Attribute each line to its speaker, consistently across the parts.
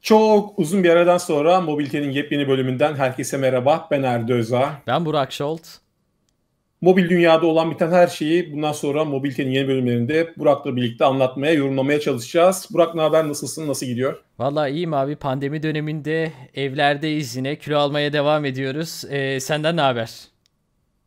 Speaker 1: Çok uzun bir aradan sonra Mobilite'nin yepyeni bölümünden herkese merhaba. Ben Erdi Öza. Ben Burak Şolt. Mobil dünyada olan biten her şeyi bundan sonra Mobilite'nin yeni bölümlerinde Burak'la birlikte anlatmaya, yorumlamaya
Speaker 2: çalışacağız. Burak ne haber, nasılsın, nasıl gidiyor? Vallahi iyiyim abi. Pandemi döneminde evlerdeyiz yine. Kilo almaya devam ediyoruz. Ee, senden ne haber?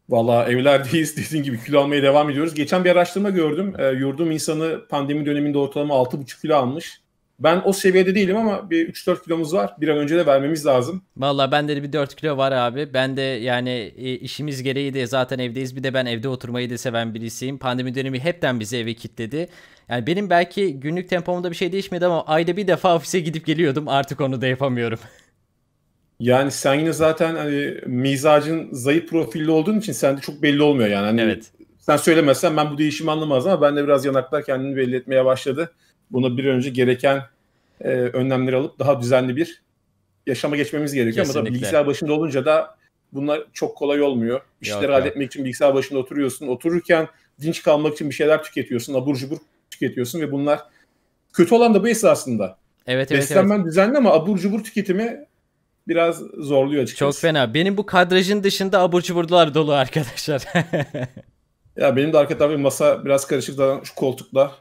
Speaker 1: Valla evlerdeyiz dediğin gibi kilo almaya devam ediyoruz. Geçen bir araştırma gördüm. E, yurdum insanı pandemi döneminde ortalama 6,5 kilo almış. Ben o seviyede değilim ama bir 3-4 kilomuz var. Bir an önce de vermemiz lazım.
Speaker 2: Valla bende de bir 4 kilo var abi. Ben de yani e, işimiz gereği de zaten evdeyiz. Bir de ben evde oturmayı da seven birisiyim. Pandemi dönemi hepten bizi eve kilitledi. Yani benim belki günlük tempomda bir şey değişmedi ama ayda bir defa ofise gidip geliyordum. Artık onu da yapamıyorum.
Speaker 1: Yani sen yine zaten hani mizacın zayıf profilli olduğun için sende çok belli olmuyor
Speaker 2: yani. Hani evet.
Speaker 1: Sen söylemezsen ben bu değişimi anlamaz ama ben de biraz yanaklar kendini belli etmeye başladı. Buna bir önce gereken e, önlemleri alıp daha düzenli bir yaşama geçmemiz gerekiyor. Kesinlikle. Ama da bilgisayar başında olunca da bunlar çok kolay olmuyor. İşleri halletmek için bilgisayar başında oturuyorsun. Otururken dinç kalmak için bir şeyler tüketiyorsun. Abur cubur tüketiyorsun ve bunlar kötü
Speaker 2: olan da bu esasında. Evet, evet, Beslenmen
Speaker 1: evet. düzenli ama abur cubur tüketimi
Speaker 2: biraz zorluyor açıkçası. Çok fena. Benim bu kadrajın dışında abur cuburlar dolu arkadaşlar.
Speaker 1: ya benim de arka tarafı masa biraz karışık da şu koltukla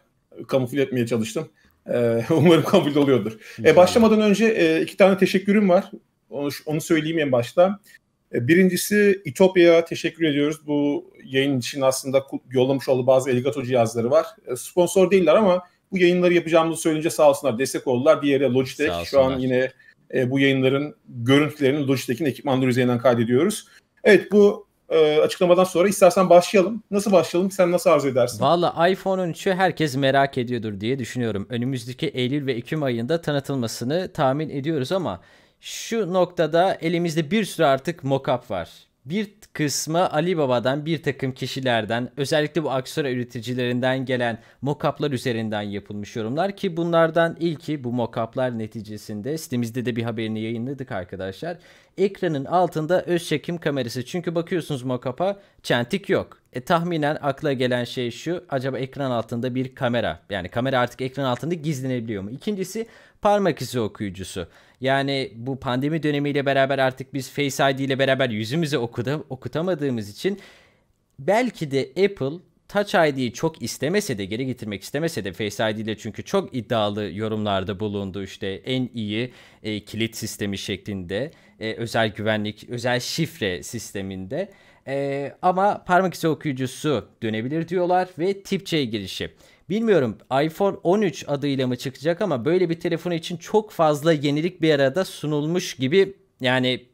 Speaker 1: kamufle etmeye çalıştım. Ee, umarım kabul oluyordur. E, başlamadan önce e, iki tane teşekkürüm var. Onu, söyleyeyim en başta. E, birincisi İtopya'ya teşekkür ediyoruz. Bu yayın için aslında yollamış olduğu bazı Eligato cihazları var. E, sponsor değiller ama bu yayınları yapacağımızı söyleyince sağ olsunlar destek oldular. Diğeri Logitech şu an yine e, bu yayınların görüntülerini Logitech'in ekipmanları üzerinden kaydediyoruz. Evet bu e, açıklamadan sonra istersen başlayalım. Nasıl başlayalım? Sen nasıl arzu edersin?
Speaker 2: Valla iPhone 13'ü herkes merak ediyordur diye düşünüyorum. Önümüzdeki Eylül ve Ekim ayında tanıtılmasını tahmin ediyoruz ama şu noktada elimizde bir sürü artık mockup var bir kısmı Ali Baba'dan bir takım kişilerden özellikle bu aksesuar üreticilerinden gelen mockup'lar üzerinden yapılmış yorumlar ki bunlardan ilki bu mockup'lar neticesinde sitemizde de bir haberini yayınladık arkadaşlar. Ekranın altında öz çekim kamerası çünkü bakıyorsunuz mockup'a çentik yok. E, tahminen akla gelen şey şu acaba ekran altında bir kamera yani kamera artık ekran altında gizlenebiliyor mu? İkincisi parmak izi okuyucusu. Yani bu pandemi dönemiyle beraber artık biz Face ID ile beraber yüzümüze okuda, okutamadığımız için belki de Apple Touch ID'yi çok istemese de geri getirmek istemese de Face ID ile çünkü çok iddialı yorumlarda bulundu işte en iyi e, kilit sistemi şeklinde e, özel güvenlik özel şifre sisteminde e, ama parmak izi okuyucusu dönebilir diyorlar ve tip C girişi. Bilmiyorum iPhone 13 adıyla mı çıkacak ama böyle bir telefon için çok fazla yenilik bir arada sunulmuş gibi yani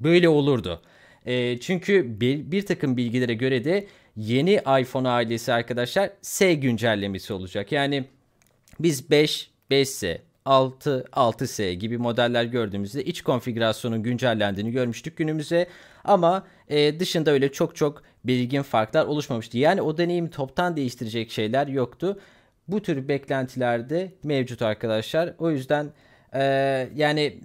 Speaker 2: böyle olurdu. E, çünkü bir, bir takım bilgilere göre de yeni iPhone ailesi arkadaşlar S güncellemesi olacak. Yani biz 5, 5S, 6, 6S gibi modeller gördüğümüzde iç konfigürasyonun güncellendiğini görmüştük günümüze. Ama e, dışında öyle çok çok belirgin farklar oluşmamıştı. Yani o deneyimi toptan değiştirecek şeyler yoktu. Bu tür beklentilerde mevcut arkadaşlar. O yüzden e, yani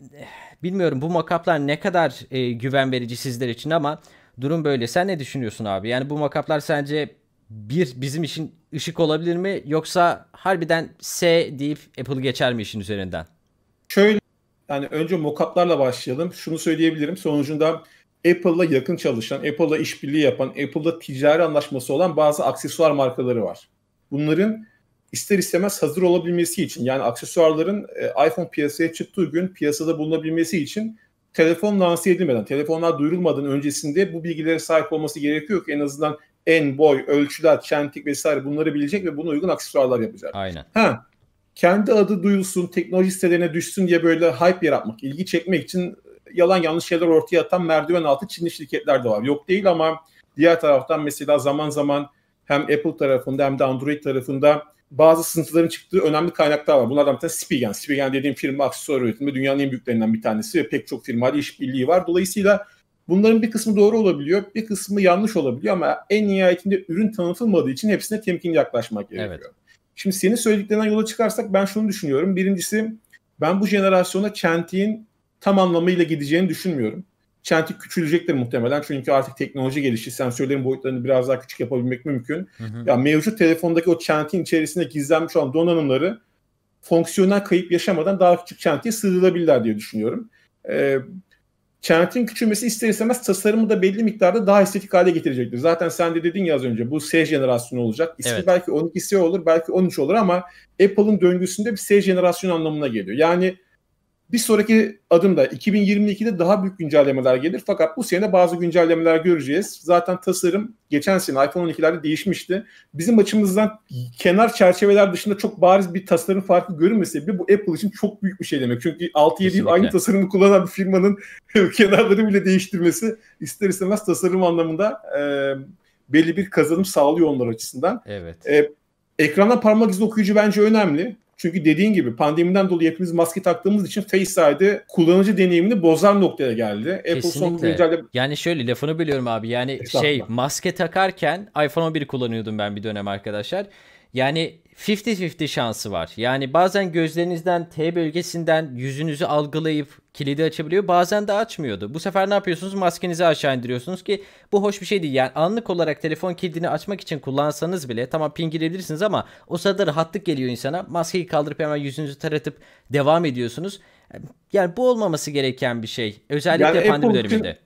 Speaker 2: bilmiyorum bu makaplar ne kadar e, güven verici sizler için ama durum böyle. Sen ne düşünüyorsun abi? Yani bu makaplar sence bir bizim için ışık olabilir mi yoksa harbiden S deyip Apple geçer mi işin üzerinden? Şöyle yani önce mockup'larla başlayalım.
Speaker 1: Şunu söyleyebilirim. Sonucunda Apple'la yakın çalışan, Apple'la işbirliği yapan, Apple'la ticari anlaşması olan bazı aksesuar markaları var. Bunların ister istemez hazır olabilmesi için yani aksesuarların e, iPhone piyasaya çıktığı gün piyasada bulunabilmesi için telefon lanse edilmeden, telefonlar duyurulmadan öncesinde bu bilgilere sahip olması gerekiyor ki en azından en boy, ölçüler, çentik vesaire bunları bilecek ve buna uygun aksesuarlar yapacak. Aynen. Ha, kendi adı duyulsun, teknoloji sitelerine düşsün diye böyle hype yaratmak, ilgi çekmek için yalan yanlış şeyler ortaya atan merdiven altı Çinli şirketler de var. Yok değil ama diğer taraftan mesela zaman zaman hem Apple tarafında hem de Android tarafında bazı sıkıntıların çıktığı önemli kaynaklar var. Bunlardan bir tanesi Spigen. Spigen dediğim firma aksesuar üretiminde dünyanın en büyüklerinden bir tanesi ve pek çok firma firmayla işbirliği var. Dolayısıyla bunların bir kısmı doğru olabiliyor, bir kısmı yanlış olabiliyor ama en nihayetinde ürün tanıtılmadığı için hepsine temkinli yaklaşmak gerekiyor. Evet. Şimdi senin söylediklerinden yola çıkarsak ben şunu düşünüyorum. Birincisi ben bu jenerasyona çentiğin tam anlamıyla gideceğini düşünmüyorum. Çentik küçülecektir muhtemelen çünkü artık teknoloji gelişti. Sensörlerin boyutlarını biraz daha küçük yapabilmek mümkün. Hı hı. Ya mevcut telefondaki o çentin içerisinde gizlenmiş olan donanımları fonksiyonel kayıp yaşamadan daha küçük çentiye sığdırabilirler diye düşünüyorum. Ee, çentin küçülmesi ister istemez tasarımı da belli miktarda daha estetik hale getirecektir. Zaten sen de dedin ya az önce bu S jenerasyonu olacak. İsmi evet. belki 12S olur belki 13 olur ama Apple'ın döngüsünde bir S jenerasyonu anlamına geliyor. Yani bir sonraki adım da 2022'de daha büyük güncellemeler gelir. Fakat bu sene bazı güncellemeler göreceğiz. Zaten tasarım geçen sene iPhone 12'lerde değişmişti. Bizim açımızdan kenar çerçeveler dışında çok bariz bir tasarım farkı görünmese bile bu Apple için çok büyük bir şey demek. Çünkü 6-7 yıl aynı tasarımı kullanan bir firmanın kenarları bile değiştirmesi ister istemez tasarım anlamında e, belli bir kazanım sağlıyor onlar açısından. Evet. E, Ekranda parmak izi okuyucu bence önemli. Çünkü dediğin gibi pandemiden dolayı hepimiz maske taktığımız için Face ID kullanıcı deneyimini bozan noktaya geldi. Apple Kesinlikle. son
Speaker 2: Yani şöyle lafını biliyorum abi. Yani şey maske takarken iPhone 11 kullanıyordum ben bir dönem arkadaşlar. Yani 50-50 şansı var. Yani bazen gözlerinizden T bölgesinden yüzünüzü algılayıp kilidi açabiliyor. Bazen de açmıyordu. Bu sefer ne yapıyorsunuz? Maskenizi aşağı indiriyorsunuz ki bu hoş bir şey değil. Yani anlık olarak telefon kilidini açmak için kullansanız bile tamam pin girebilirsiniz ama o sırada rahatlık geliyor insana. Maskeyi kaldırıp hemen yüzünüzü taratıp devam ediyorsunuz. Yani bu olmaması gereken bir şey. Özellikle yani pandemi Apple döneminde.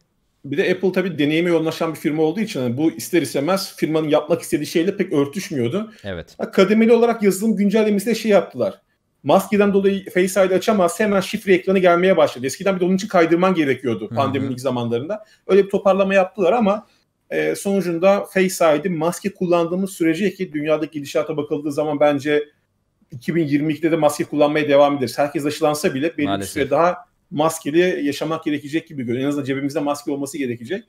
Speaker 1: Bir de Apple tabii deneyime yoğunlaşan bir firma olduğu için hani bu ister istemez firmanın yapmak istediği şeyle pek örtüşmüyordu. Evet. Kademeli olarak yazılım güncellemesinde şey yaptılar maskeden dolayı Face ID açamazsa hemen şifre ekranı gelmeye başladı. Eskiden bir de onun için kaydırman gerekiyordu pandeminin ilk zamanlarında. Öyle bir toparlama yaptılar ama e, sonucunda Face ID maske kullandığımız sürece ki dünyadaki gidişata bakıldığı zaman bence 2022'de de maske kullanmaya devam ederiz. Herkes aşılansa bile belli bir süre daha maskeli yaşamak gerekecek gibi görünüyor. En azından cebimizde maske olması gerekecek.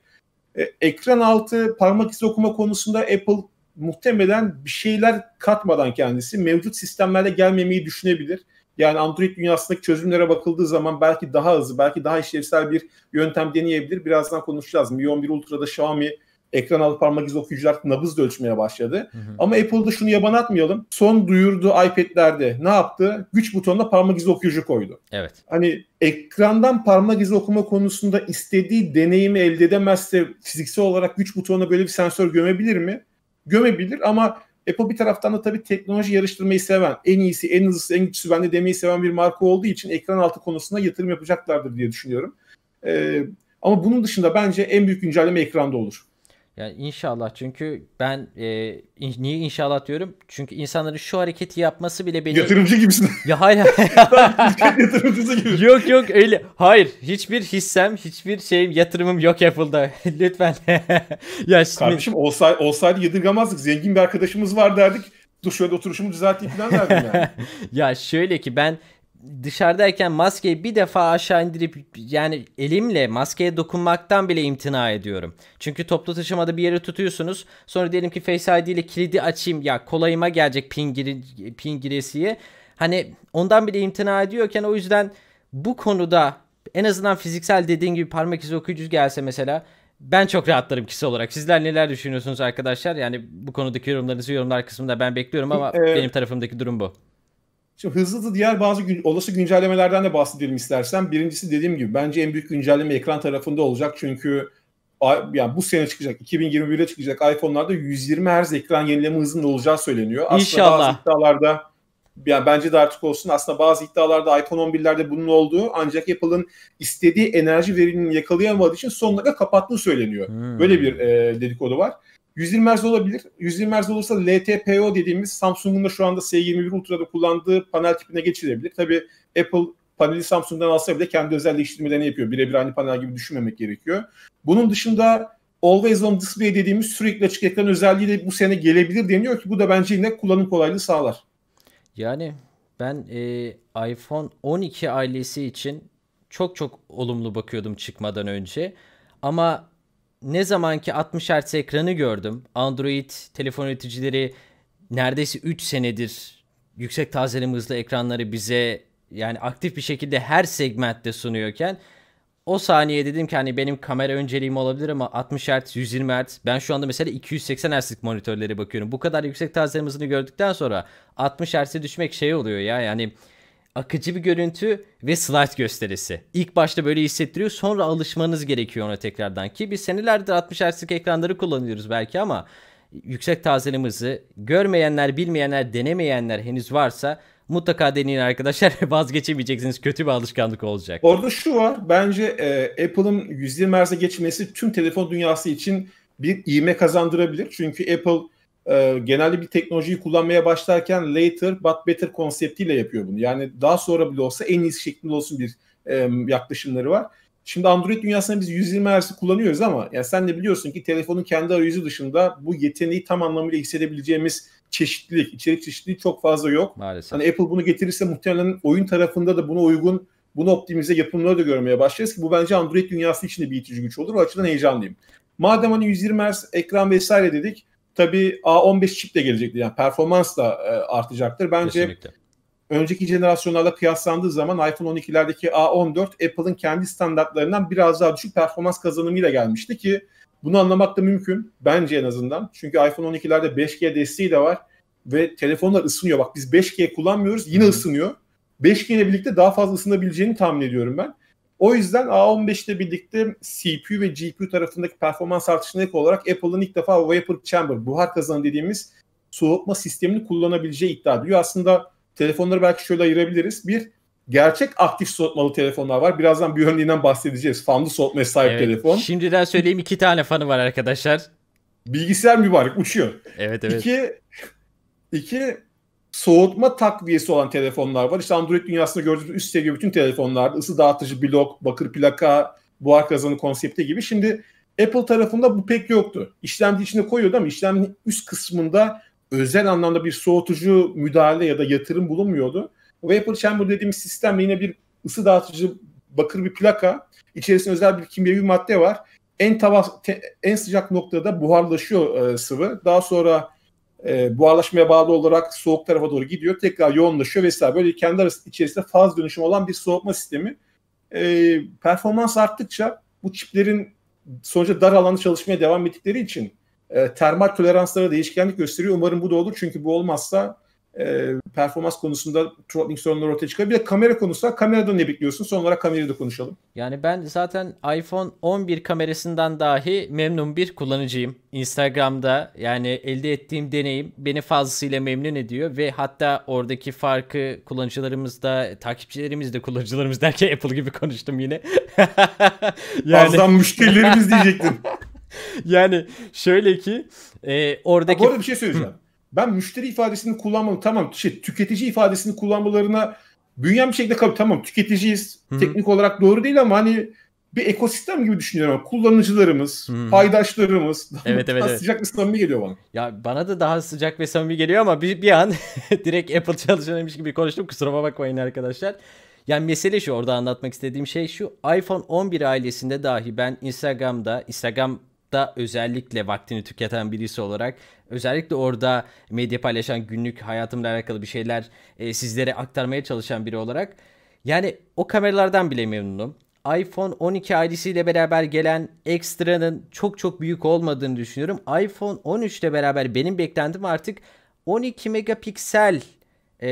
Speaker 1: E, ekran altı parmak izi okuma konusunda Apple muhtemelen bir şeyler katmadan kendisi mevcut sistemlerde gelmemeyi düşünebilir. Yani Android dünyasındaki çözümlere bakıldığı zaman belki daha hızlı, belki daha işlevsel bir yöntem deneyebilir. Birazdan konuşacağız. Mi 11 Ultra'da Xiaomi ekran alıp parmak izi okuyucular nabız da ölçmeye başladı. Hı hı. Ama Apple'da şunu yaban atmayalım. Son duyurdu iPad'lerde ne yaptı? Güç butonuna parmak izi okuyucu koydu. Evet. Hani ekrandan parmak izi okuma konusunda istediği deneyimi elde edemezse fiziksel olarak güç butonuna böyle bir sensör gömebilir mi? gömebilir ama Apple bir taraftan da tabii teknoloji yarıştırmayı seven, en iyisi, en hızlısı, en güçlüsü bende demeyi seven bir marka olduğu için ekran altı konusunda yatırım yapacaklardır diye düşünüyorum. Ee, ama bunun dışında bence en büyük güncelleme ekranda olur.
Speaker 2: Yani inşallah çünkü ben e, in, niye inşallah diyorum? Çünkü insanların şu hareketi yapması bile beni... Yatırımcı gibisin. Ya hala Yatırımcısı gibi. Yok yok öyle. Hayır. Hiçbir hissem, hiçbir şeyim, yatırımım yok Apple'da. Lütfen. ya şimdi... Kardeşim olsay olsaydı
Speaker 1: yadırgamazdık. Zengin bir arkadaşımız var derdik. Dur şöyle oturuşumu düzelteyim falan derdim yani.
Speaker 2: ya şöyle ki ben dışarıdayken maskeyi bir defa aşağı indirip yani elimle maskeye dokunmaktan bile imtina ediyorum. Çünkü toplu taşımada bir yere tutuyorsunuz. Sonra diyelim ki Face ID ile kilidi açayım ya kolayıma gelecek pin, giri, pin giresiye. Hani ondan bile imtina ediyorken o yüzden bu konuda en azından fiziksel dediğin gibi parmak izi okuyucu gelse mesela ben çok rahatlarım kişi olarak. Sizler neler düşünüyorsunuz arkadaşlar? Yani bu konudaki yorumlarınızı yorumlar kısmında ben bekliyorum ama ee, benim tarafımdaki durum bu.
Speaker 1: Şimdi hızlı hızlı diğer bazı gün, olası güncellemelerden de bahsedelim istersen. Birincisi dediğim gibi bence en büyük güncelleme ekran tarafında olacak. Çünkü yani bu sene çıkacak 2021'de çıkacak iPhone'larda 120 Hz ekran yenileme hızında olacağı söyleniyor. Aslında İnşallah. bazı iddialarda yani bence de artık olsun aslında bazı iddialarda iPhone 11'lerde bunun olduğu ancak Apple'ın istediği enerji verimini yakalayamadığı için son dakika kapattığı söyleniyor. Hmm. Böyle bir e, dedikodu var. 120 Hz olabilir. 120 Hz olursa LTPO dediğimiz Samsung'un da şu anda S21 Ultra'da kullandığı panel tipine geçilebilir. Tabii Apple paneli Samsung'dan alsa bile kendi özelleştirmelerini yapıyor. Birebir aynı panel gibi düşünmemek gerekiyor. Bunun dışında Always On Display dediğimiz sürekli açık ekran özelliği de bu sene gelebilir deniyor ki bu da bence yine kullanım kolaylığı sağlar.
Speaker 2: Yani ben e, iPhone 12 ailesi için çok çok olumlu bakıyordum çıkmadan önce. Ama ne zamanki 60 Hz ekranı gördüm. Android telefon üreticileri neredeyse 3 senedir yüksek tazelim hızlı ekranları bize yani aktif bir şekilde her segmentte sunuyorken o saniye dedim ki hani benim kamera önceliğim olabilir ama 60 Hz, 120 Hz. Ben şu anda mesela 280 Hz'lik monitörlere bakıyorum. Bu kadar yüksek tazelim hızını gördükten sonra 60 Hz'e düşmek şey oluyor ya yani akıcı bir görüntü ve slide gösterisi. İlk başta böyle hissettiriyor sonra alışmanız gerekiyor ona tekrardan ki biz senelerdir 60 Hz'lik ekranları kullanıyoruz belki ama yüksek tazelimizi görmeyenler, bilmeyenler, denemeyenler henüz varsa mutlaka deneyin arkadaşlar vazgeçemeyeceksiniz kötü bir alışkanlık olacak.
Speaker 1: Orada şu var bence e, Apple'ın 120 Hz'e geçmesi tüm telefon dünyası için bir iğme kazandırabilir. Çünkü Apple e, genelde bir teknolojiyi kullanmaya başlarken later but better konseptiyle yapıyor bunu. Yani daha sonra bile olsa en iyi şeklinde olsun bir e, yaklaşımları var. Şimdi Android dünyasında biz 120 Hz'i kullanıyoruz ama yani sen de biliyorsun ki telefonun kendi arayüzü dışında bu yeteneği tam anlamıyla hissedebileceğimiz çeşitlilik, içerik çeşitliliği çok fazla yok. Maalesef. Hani Apple bunu getirirse muhtemelen oyun tarafında da buna uygun bunu optimize yapımları da görmeye başlarız ki bu bence Android dünyası için de bir itici güç olur. O açıdan heyecanlıyım. Madem hani 120 Hz ekran vesaire dedik tabii A15 çip de gelecektir. Yani performans da e, artacaktır. Bence Kesinlikle. önceki jenerasyonlarla kıyaslandığı zaman iPhone 12'lerdeki A14 Apple'ın kendi standartlarından biraz daha düşük performans kazanımıyla gelmişti ki bunu anlamak da mümkün. Bence en azından. Çünkü iPhone 12'lerde 5G desteği de var ve telefonlar ısınıyor. Bak biz 5G kullanmıyoruz yine Hı. ısınıyor. 5G ile birlikte daha fazla ısınabileceğini tahmin ediyorum ben. O yüzden A15 ile birlikte CPU ve GPU tarafındaki performans artışına ek olarak Apple'ın ilk defa Vapor Chamber, buhar kazanı dediğimiz soğutma sistemini kullanabileceği iddia ediyor. Aslında telefonları belki şöyle ayırabiliriz. Bir, gerçek aktif soğutmalı telefonlar var. Birazdan bir örneğinden bahsedeceğiz. Fanlı
Speaker 2: soğutmaya sahip evet, telefon. Şimdiden söyleyeyim iki tane fanı var arkadaşlar. Bilgisayar mübarek uçuyor. Evet evet.
Speaker 1: İki, iki soğutma takviyesi olan telefonlar var. İşte Android dünyasında gördüğümüz üst seviye bütün telefonlar, ısı dağıtıcı blok, bakır plaka, buhar kazanı konsepti gibi. Şimdi Apple tarafında bu pek yoktu. İşlemci içine koyuyordu ama işlemin üst kısmında özel anlamda bir soğutucu müdahale ya da yatırım bulunmuyordu. Ve Apple Chamber dediğimiz sistemle yine bir ısı dağıtıcı bakır bir plaka. İçerisinde özel bir kimyevi madde var. En tava, te, en sıcak noktada buharlaşıyor e, sıvı. Daha sonra e, buharlaşmaya bağlı olarak soğuk tarafa doğru gidiyor. Tekrar yoğunlaşıyor vesaire. Böyle kendi arası içerisinde faz dönüşüm olan bir soğutma sistemi. E, performans arttıkça bu çiplerin sonuçta dar alanda çalışmaya devam ettikleri için e, termal toleranslara değişkenlik gösteriyor. Umarım bu da olur. Çünkü bu olmazsa e, performans konusunda trotting sorunları ortaya çıkıyor. Bir de kamera konusunda Kamerada ne bekliyorsun? Son olarak kamerayı da konuşalım.
Speaker 2: Yani ben zaten iPhone 11 kamerasından dahi memnun bir kullanıcıyım. Instagram'da yani elde ettiğim deneyim beni fazlasıyla memnun ediyor ve hatta oradaki farkı kullanıcılarımız da takipçilerimiz de kullanıcılarımız derken Apple gibi konuştum yine. yani... Fazla müşterilerimiz diyecektim. yani şöyle ki e,
Speaker 1: oradaki... Ha, bu arada bir şey söyleyeceğim. Ben müşteri ifadesini kullanmalı tamam şey, tüketici ifadesini kullanmalarına büyüyen bir şekilde kabul tamam tüketiciyiz Hı-hı. teknik olarak doğru değil ama hani bir ekosistem gibi düşünüyorum. Hani kullanıcılarımız, hmm. paydaşlarımız. Evet, evet, daha evet.
Speaker 2: sıcak ve samimi geliyor bana. Ya bana da daha sıcak ve samimi geliyor ama bir, bir an direkt Apple çalışanıymış gibi konuştum. Kusuruma bakmayın arkadaşlar. Yani mesele şu orada anlatmak istediğim şey şu. iPhone 11 ailesinde dahi ben Instagram'da, Instagram Facebook'ta özellikle vaktini tüketen birisi olarak özellikle orada medya paylaşan günlük hayatımla alakalı bir şeyler e, sizlere aktarmaya çalışan biri olarak yani o kameralardan bile memnunum. iPhone 12 ailesiyle beraber gelen ekstranın çok çok büyük olmadığını düşünüyorum. iPhone 13 ile beraber benim beklentim artık 12 megapiksel e,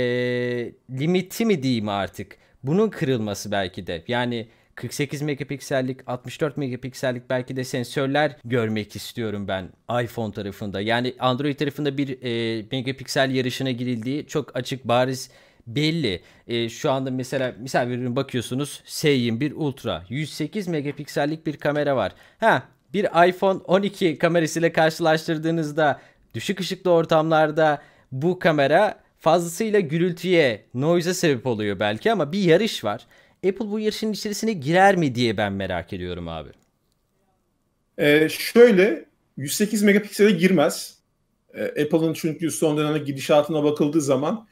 Speaker 2: limiti mi diyeyim artık? Bunun kırılması belki de. Yani 48 megapiksellik, 64 megapiksellik belki de sensörler görmek istiyorum ben iPhone tarafında. Yani Android tarafında bir e, megapiksel yarışına girildiği çok açık bariz belli. E, şu anda mesela misal veriyorum bakıyorsunuz S21 Ultra 108 megapiksellik bir kamera var. Ha bir iPhone 12 kamerasıyla karşılaştırdığınızda düşük ışıklı ortamlarda bu kamera fazlasıyla gürültüye, noise'a sebep oluyor belki ama bir yarış var. Apple bu yarışın içerisine girer mi diye ben merak ediyorum abi. Ee, şöyle 108 megapiksele girmez.
Speaker 1: Ee, Apple'ın çünkü son dönemde gidişatına bakıldığı zaman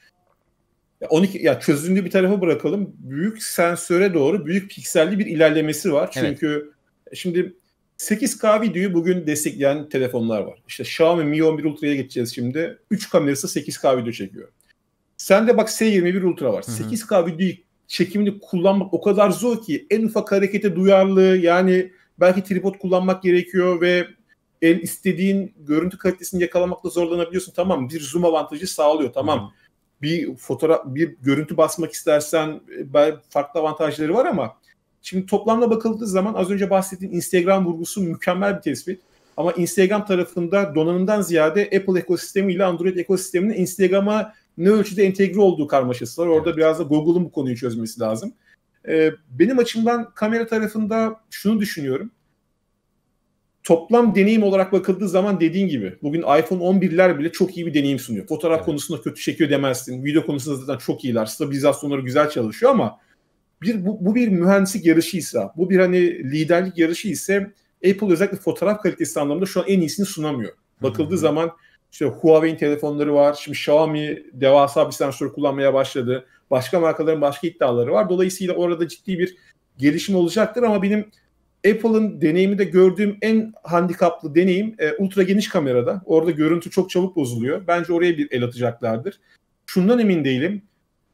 Speaker 1: 12 ya çözünürlüğü bir tarafa bırakalım. Büyük sensöre doğru büyük pikselli bir ilerlemesi var. Çünkü evet. şimdi 8K videoyu bugün destekleyen telefonlar var. İşte Xiaomi Mi 11 Ultra'ya geçeceğiz şimdi. 3 kamerası 8K video çekiyor. Sen de bak S21 Ultra var. Hı hı. 8K videoyu çekimini kullanmak o kadar zor ki en ufak harekete duyarlı yani belki tripod kullanmak gerekiyor ve el istediğin görüntü kalitesini yakalamakta zorlanabiliyorsun. Tamam bir zoom avantajı sağlıyor tamam. Hı. Bir fotoğraf bir görüntü basmak istersen e, farklı avantajları var ama şimdi toplamda bakıldığı zaman az önce bahsettiğim Instagram vurgusu mükemmel bir tespit. Ama Instagram tarafında donanımdan ziyade Apple ekosistemi ile Android ekosisteminin Instagram'a ne ölçüde entegre olduğu karmaşası var. Orada evet. biraz da Google'un bu konuyu çözmesi lazım. E, benim açımdan kamera tarafında şunu düşünüyorum. Toplam deneyim olarak bakıldığı zaman dediğin gibi bugün iPhone 11'ler bile çok iyi bir deneyim sunuyor. Fotoğraf evet. konusunda kötü çekiyor demezsin. Video konusunda zaten çok iyiler. Stabilizasyonları güzel çalışıyor ama bir bu, bu bir mühendislik yarışıysa, bu bir hani liderlik yarışı ise Apple özellikle fotoğraf kalitesi anlamında şu an en iyisini sunamıyor. Bakıldığı Hı-hı. zaman işte Huawei'in telefonları var. Şimdi Xiaomi devasa bir sensör kullanmaya başladı. Başka markaların başka iddiaları var. Dolayısıyla orada ciddi bir gelişim olacaktır ama benim Apple'ın deneyimi de gördüğüm en handikaplı deneyim e, ultra geniş kamerada. Orada görüntü çok çabuk bozuluyor. Bence oraya bir el atacaklardır. Şundan emin değilim.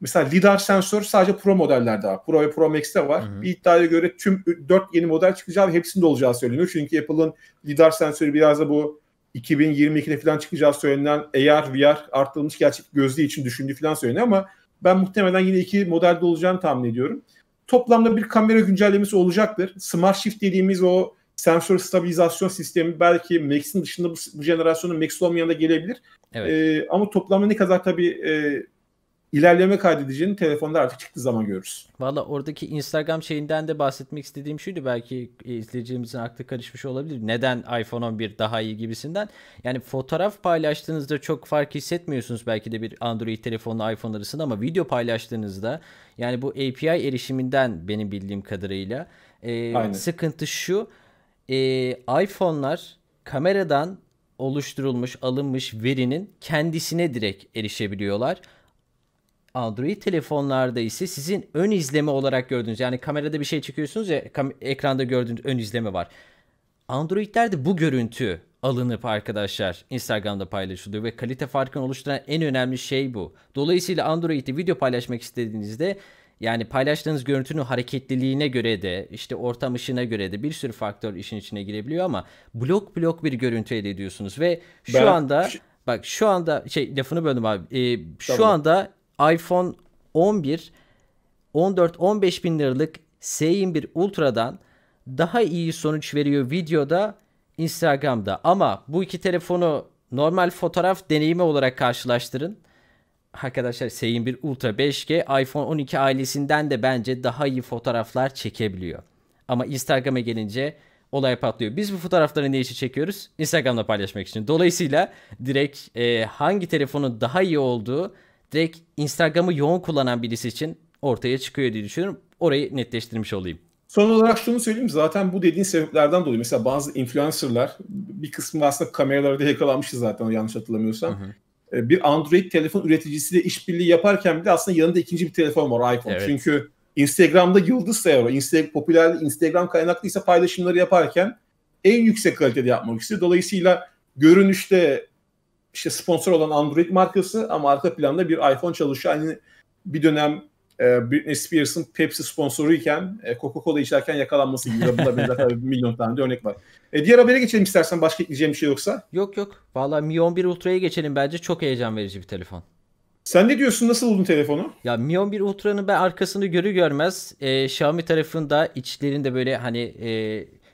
Speaker 1: Mesela lidar sensör sadece Pro modellerde var. Pro ve Pro Max'te var. Hı hı. Bir iddiaya göre tüm 4 yeni model çıkacağı ve hepsinde olacağı söyleniyor. Çünkü Apple'ın lidar sensörü biraz da bu 2022'de falan çıkacağı söylenen AR, VR arttırılmış gerçek gözlüğü için düşündüğü falan söyleniyor ama ben muhtemelen yine iki modelde olacağını tahmin ediyorum. Toplamda bir kamera güncellemesi olacaktır. Smart Shift dediğimiz o sensör stabilizasyon sistemi belki Max'in dışında bu, bu jenerasyonun Max olmayan da gelebilir. Evet. Ee, ama toplamda ne kadar tabii e, ilerleme kaydedeceğini telefonda artık çıktı zaman görürüz.
Speaker 2: Valla oradaki Instagram şeyinden de bahsetmek istediğim şuydu belki izleyicilerimizin aklı karışmış olabilir. Neden iPhone 11 daha iyi gibisinden. Yani fotoğraf paylaştığınızda çok fark hissetmiyorsunuz belki de bir Android telefonla iPhone arasında ama video paylaştığınızda yani bu API erişiminden benim bildiğim kadarıyla e, sıkıntı şu e, iPhone'lar kameradan oluşturulmuş alınmış verinin kendisine direkt erişebiliyorlar. Android telefonlarda ise sizin ön izleme olarak gördüğünüz yani kamerada bir şey çekiyorsunuz ya ekranda gördüğünüz ön izleme var. Android'lerde bu görüntü alınıp arkadaşlar Instagram'da paylaşılıyor ve kalite farkını oluşturan en önemli şey bu. Dolayısıyla Android'de video paylaşmak istediğinizde yani paylaştığınız görüntünün hareketliliğine göre de işte ortam ışığına göre de bir sürü faktör işin içine girebiliyor ama blok blok bir görüntü elde ediyorsunuz ve şu ben... anda bak şu anda şey lafını böldüm abi e, şu tamam. anda iPhone 11 14-15 bin liralık S21 Ultra'dan daha iyi sonuç veriyor videoda Instagram'da. Ama bu iki telefonu normal fotoğraf deneyimi olarak karşılaştırın. Arkadaşlar S21 Ultra 5G iPhone 12 ailesinden de bence daha iyi fotoğraflar çekebiliyor. Ama Instagram'a gelince olay patlıyor. Biz bu fotoğrafları ne işi çekiyoruz? Instagram'da paylaşmak için. Dolayısıyla direkt e, hangi telefonun daha iyi olduğu direkt Instagram'ı yoğun kullanan birisi için ortaya çıkıyor diye düşünüyorum. Orayı netleştirmiş olayım.
Speaker 1: Son olarak şunu söyleyeyim zaten bu dediğin sebeplerden dolayı mesela bazı influencerlar bir kısmı aslında kameralarda yakalanmıştı zaten yanlış hatırlamıyorsam. Hı hı ee, bir Android telefon üreticisiyle işbirliği yaparken bile aslında yanında ikinci bir telefon var iPhone. Evet. Çünkü Instagram'da yıldız sayar o. Insta popüler Instagram kaynaklıysa paylaşımları yaparken en yüksek kalitede yapmak istiyor. Dolayısıyla görünüşte işte sponsor olan Android markası ama arka planda bir iPhone çalışıyor. Aynı bir dönem e, Britney Spears'ın Pepsi sponsoruyken e, Coca-Cola içerken yakalanması gibi buna benzer
Speaker 2: milyon tane de örnek var. E, diğer habere geçelim istersen başka ekleyeceğim bir şey yoksa. Yok yok. Valla Mi 11 Ultra'ya geçelim bence çok heyecan verici bir telefon. Sen ne diyorsun? Nasıl buldun telefonu? Ya Mi 11 Ultra'nın ben arkasını görü görmez e, Xiaomi tarafında içlerinde böyle hani e,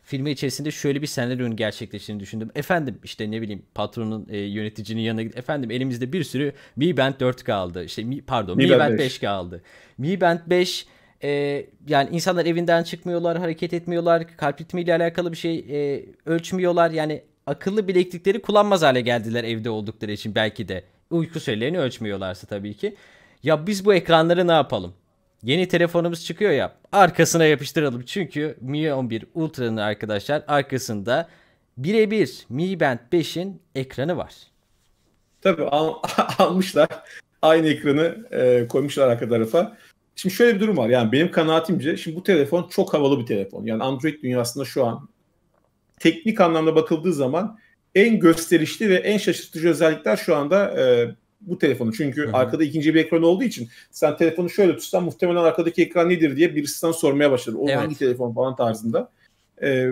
Speaker 2: filmi içerisinde şöyle bir senaryonun gerçekleştiğini düşündüm. Efendim işte ne bileyim patronun e, yöneticinin yanına gidip efendim elimizde bir sürü Mi Band 4 kaldı. İşte Mi, pardon Mi, Mi Band, Band 5 kaldı. Mi Band 5 e, yani insanlar evinden çıkmıyorlar, hareket etmiyorlar, kalp ritmiyle alakalı bir şey e, ölçmüyorlar. Yani akıllı bileklikleri kullanmaz hale geldiler evde oldukları için belki de. Uyku sürelerini ölçmüyorlarsa tabii ki. Ya biz bu ekranları ne yapalım? Yeni telefonumuz çıkıyor ya arkasına yapıştıralım. Çünkü Mi 11 Ultra'nın arkadaşlar arkasında birebir Mi Band 5'in ekranı var.
Speaker 1: Tabii al, almışlar aynı ekranı e, koymuşlar arka tarafa. Şimdi şöyle bir durum var yani benim kanaatimce şimdi bu telefon çok havalı bir telefon. Yani Android dünyasında şu an teknik anlamda bakıldığı zaman en gösterişli ve en şaşırtıcı özellikler şu anda e, bu telefonu. Çünkü Hı-hı. arkada ikinci bir ekran olduğu için sen telefonu şöyle tutsan muhtemelen arkadaki ekran nedir diye birisi sana sormaya başladı. O evet. hangi telefon falan tarzında. E,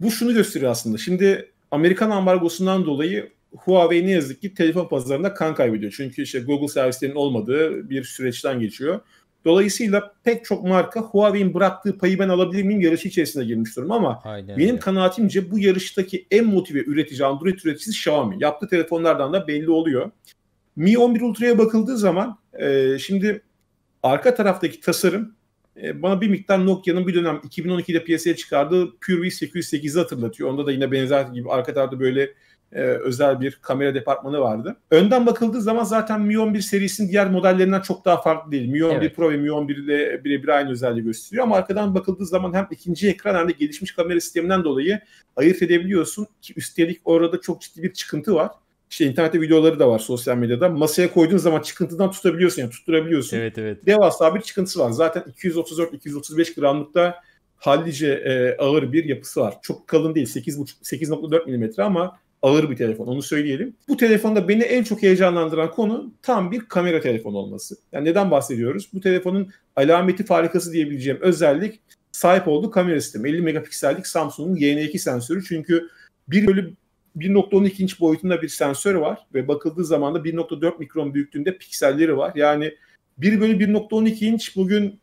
Speaker 1: bu şunu gösteriyor aslında. Şimdi Amerikan ambargosundan dolayı Huawei ne yazık ki telefon pazarında kan kaybediyor. Çünkü işte Google servislerinin olmadığı bir süreçten geçiyor. Dolayısıyla pek çok marka Huawei'in bıraktığı payı ben alabilir miyim yarışı içerisine girmiş durumda ama Aynen benim öyle. kanaatimce bu yarıştaki en motive üretici Android üreticisi Xiaomi. Yaptığı telefonlardan da belli oluyor. Mi 11 Ultra'ya bakıldığı zaman e, şimdi arka taraftaki tasarım e, bana bir miktar Nokia'nın bir dönem 2012'de piyasaya çıkardığı Pure V808'i hatırlatıyor. Onda da yine benzer gibi arka tarafta böyle e, özel bir kamera departmanı vardı. Önden bakıldığı zaman zaten Mi 11 serisinin diğer modellerinden çok daha farklı değil. Mi 11 evet. Pro ve Mi 11 ile birebir aynı özelliği gösteriyor ama arkadan bakıldığı zaman hem ikinci ekran hem de gelişmiş kamera sisteminden dolayı ayırt edebiliyorsun ki üstelik orada çok ciddi bir çıkıntı var işte internette videoları da var sosyal medyada. Masaya koyduğun zaman çıkıntıdan tutabiliyorsun yani tutturabiliyorsun. Evet evet. Devasa bir çıkıntısı var. Zaten 234-235 gramlıkta hallice e, ağır bir yapısı var. Çok kalın değil 8.4 milimetre ama ağır bir telefon onu söyleyelim. Bu telefonda beni en çok heyecanlandıran konu tam bir kamera telefonu olması. Yani neden bahsediyoruz? Bu telefonun alameti farikası diyebileceğim özellik sahip olduğu kamera sistemi. 50 megapiksellik Samsung'un YN2 sensörü çünkü bir bölü 1.12 inç boyutunda bir sensör var ve bakıldığı zaman da 1.4 mikron büyüklüğünde pikselleri var. Yani 1 bölü 1.12 inç bugün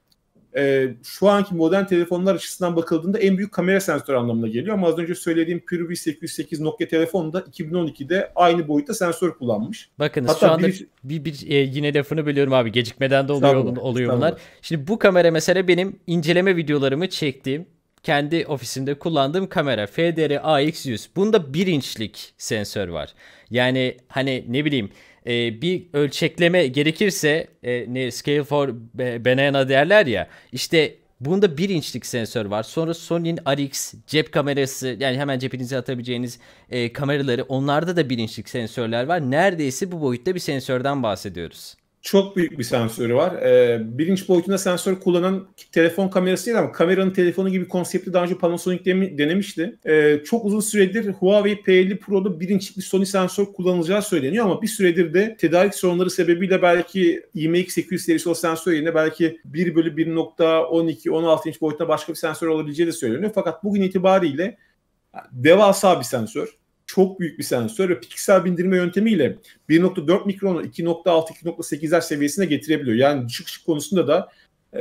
Speaker 1: e, şu anki modern telefonlar açısından bakıldığında en büyük kamera sensörü anlamına geliyor. Ama az önce söylediğim Pure V808 Nokia telefonu da 2012'de aynı boyutta sensör kullanmış. Bakın şu anda bir,
Speaker 2: bir, bir e, yine lafını bölüyorum abi gecikmeden de oluyor, oluyor bunlar. Şimdi bu kamera mesela benim inceleme videolarımı çektiğim kendi ofisimde kullandığım kamera FDR AX100. Bunda bir inçlik sensör var. Yani hani ne bileyim e, bir ölçekleme gerekirse e, ne scale for banana derler ya işte bunda bir inçlik sensör var. Sonra Sony'nin RX cep kamerası yani hemen cebinize atabileceğiniz e, kameraları onlarda da bir inçlik sensörler var. Neredeyse bu boyutta bir sensörden bahsediyoruz.
Speaker 1: Çok büyük bir sensörü var. Ee, bilinç boyutunda sensör kullanan telefon kamerası değil ama kameranın telefonu gibi konsepti daha önce Panasonic denemişti. Ee, çok uzun süredir Huawei P50 Pro'da bilinçli Sony sensör kullanılacağı söyleniyor ama bir süredir de tedarik sorunları sebebiyle belki IMX800 serisi o sensör yerine belki 1 bölü 1.12-16 inç boyutunda başka bir sensör olabileceği de söyleniyor. Fakat bugün itibariyle devasa bir sensör çok büyük bir sensör ve piksel bindirme yöntemiyle 1.4 mikronu 2.6 2.8'ler seviyesine getirebiliyor. Yani düşük ışık konusunda da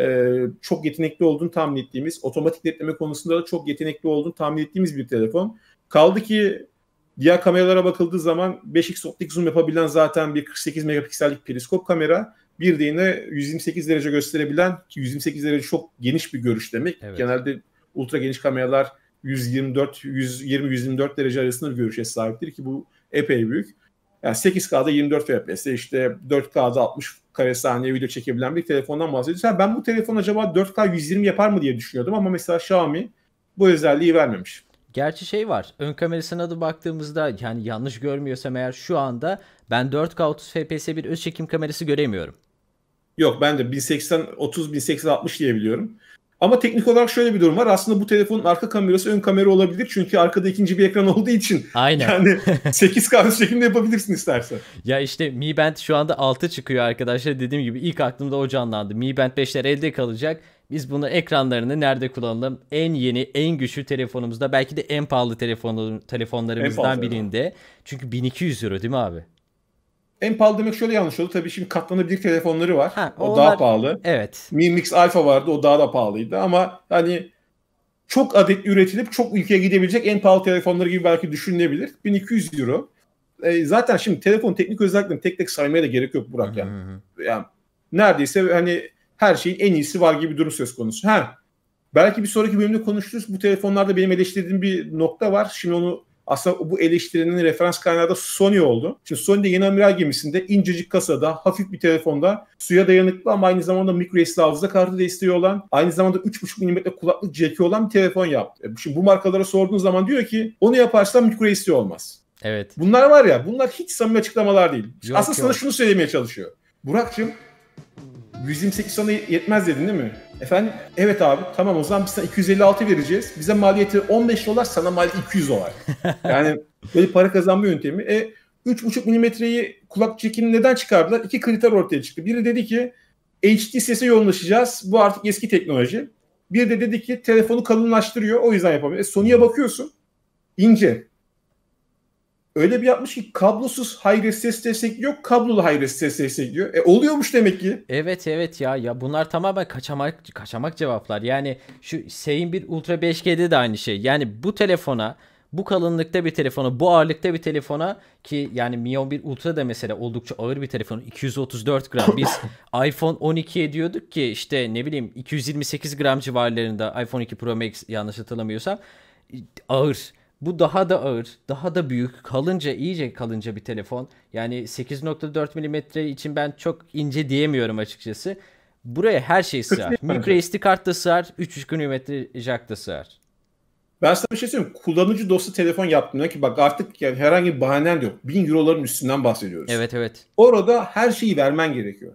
Speaker 1: e, çok yetenekli olduğunu tahmin ettiğimiz, otomatik netleme konusunda da çok yetenekli olduğunu tahmin ettiğimiz bir telefon. Kaldı ki diğer kameralara bakıldığı zaman 5x optik zoom yapabilen zaten bir 48 megapiksellik periskop kamera. Bir de yine 128 derece gösterebilen ki 128 derece çok geniş bir görüş demek. Evet. Genelde ultra geniş kameralar 124 120 124 derece arasında bir görüşe sahiptir ki bu epey büyük. Yani 8K'da 24 FPS, işte 4K'da 60 kare saniye video çekebilen bir telefondan bahsediyoruz. Yani ben bu telefon acaba 4K 120 yapar mı diye düşünüyordum ama mesela Xiaomi bu özelliği
Speaker 2: vermemiş. Gerçi şey var. Ön kamerasına da baktığımızda yani yanlış görmüyorsam eğer şu anda ben 4K 30 FPS bir öz çekim kamerası göremiyorum.
Speaker 1: Yok ben de 1080 30 1080 60 diyebiliyorum. biliyorum. Ama teknik olarak şöyle bir durum var. Aslında bu telefonun arka kamerası ön kamera olabilir. Çünkü arkada ikinci bir ekran olduğu için. Aynen. Yani 8K çekimde yapabilirsin
Speaker 2: istersen. Ya işte Mi Band şu anda 6 çıkıyor arkadaşlar. Dediğim gibi ilk aklımda o canlandı. Mi Band 5'ler elde kalacak. Biz bunu ekranlarını nerede kullanalım? En yeni, en güçlü telefonumuzda belki de en pahalı telefon, telefonlarımızdan en pahalı, birinde. Evet. Çünkü 1200 euro değil mi abi?
Speaker 1: En pahalı demek şöyle yanlış oldu. Tabii şimdi katlanabilir telefonları var. Ha, o onlar, daha pahalı. Evet. Mi Mix Alpha vardı o daha da pahalıydı ama hani çok adet üretilip çok ülkeye gidebilecek en pahalı telefonları gibi belki düşünülebilir. 1200 euro. E, zaten şimdi telefon teknik özelliklerini tek tek saymaya da gerek yok Burak yani. yani neredeyse hani her şeyin en iyisi var gibi bir durum söz konusu. Ha. Belki bir sonraki bölümde konuşuruz. Bu telefonlarda benim eleştirdiğim bir nokta var. Şimdi onu aslında bu eleştirinin referans kaynağı da Sony oldu. Şimdi Sony de yeni amiral gemisinde incecik kasada, hafif bir telefonda, suya dayanıklı ama aynı zamanda micro SD hafıza kartı desteği olan, aynı zamanda 3.5 mm kulaklık jacki olan bir telefon yaptı. E, şimdi bu markalara sorduğun zaman diyor ki onu yaparsan micro SD olmaz. Evet. Bunlar var ya bunlar hiç samimi açıklamalar değil. Yok, Aslında yok. sana şunu söylemeye çalışıyor. Burak'cığım 128 sana yetmez dedin değil mi? Efendim evet abi tamam o zaman biz sana 256 vereceğiz. Bize maliyeti 15 dolar sana mal 200 dolar. Yani böyle para kazanma yöntemi. E 3.5 milimetreyi kulak çekini neden çıkardılar? İki kriter ortaya çıktı. Biri dedi ki HD sese yoğunlaşacağız. Bu artık eski teknoloji. Bir de dedi ki telefonu kalınlaştırıyor. O yüzden yapamıyor. E, Sony'ye bakıyorsun. ince öyle bir yapmış ki kablosuz hayret ses destek yok, kablolu hayret ses destek diyor. E oluyormuş demek ki.
Speaker 2: Evet evet ya ya bunlar tamamen kaçamak kaçamak cevaplar. Yani şu Sein bir Ultra 5G'de de aynı şey. Yani bu telefona bu kalınlıkta bir telefona, bu ağırlıkta bir telefona ki yani Mi 11 Ultra da mesela oldukça ağır bir telefon. 234 gram. Biz iPhone 12'ye diyorduk ki işte ne bileyim 228 gram civarlarında iPhone 2 Pro Max yanlış hatırlamıyorsam e, ağır. Bu daha da ağır, daha da büyük, kalınca iyice kalınca bir telefon. Yani 8.4 mm için ben çok ince diyemiyorum açıkçası. Buraya her şey sığar. Micro SD kart da sığar, 3.5 mm jack da sığar.
Speaker 1: Ben sana bir şey söyleyeyim. Kullanıcı dostu telefon yaptığında ki bak artık yani herhangi bir bahanen yok. 1000 euroların üstünden bahsediyoruz. Evet evet. Orada her şeyi vermen gerekiyor.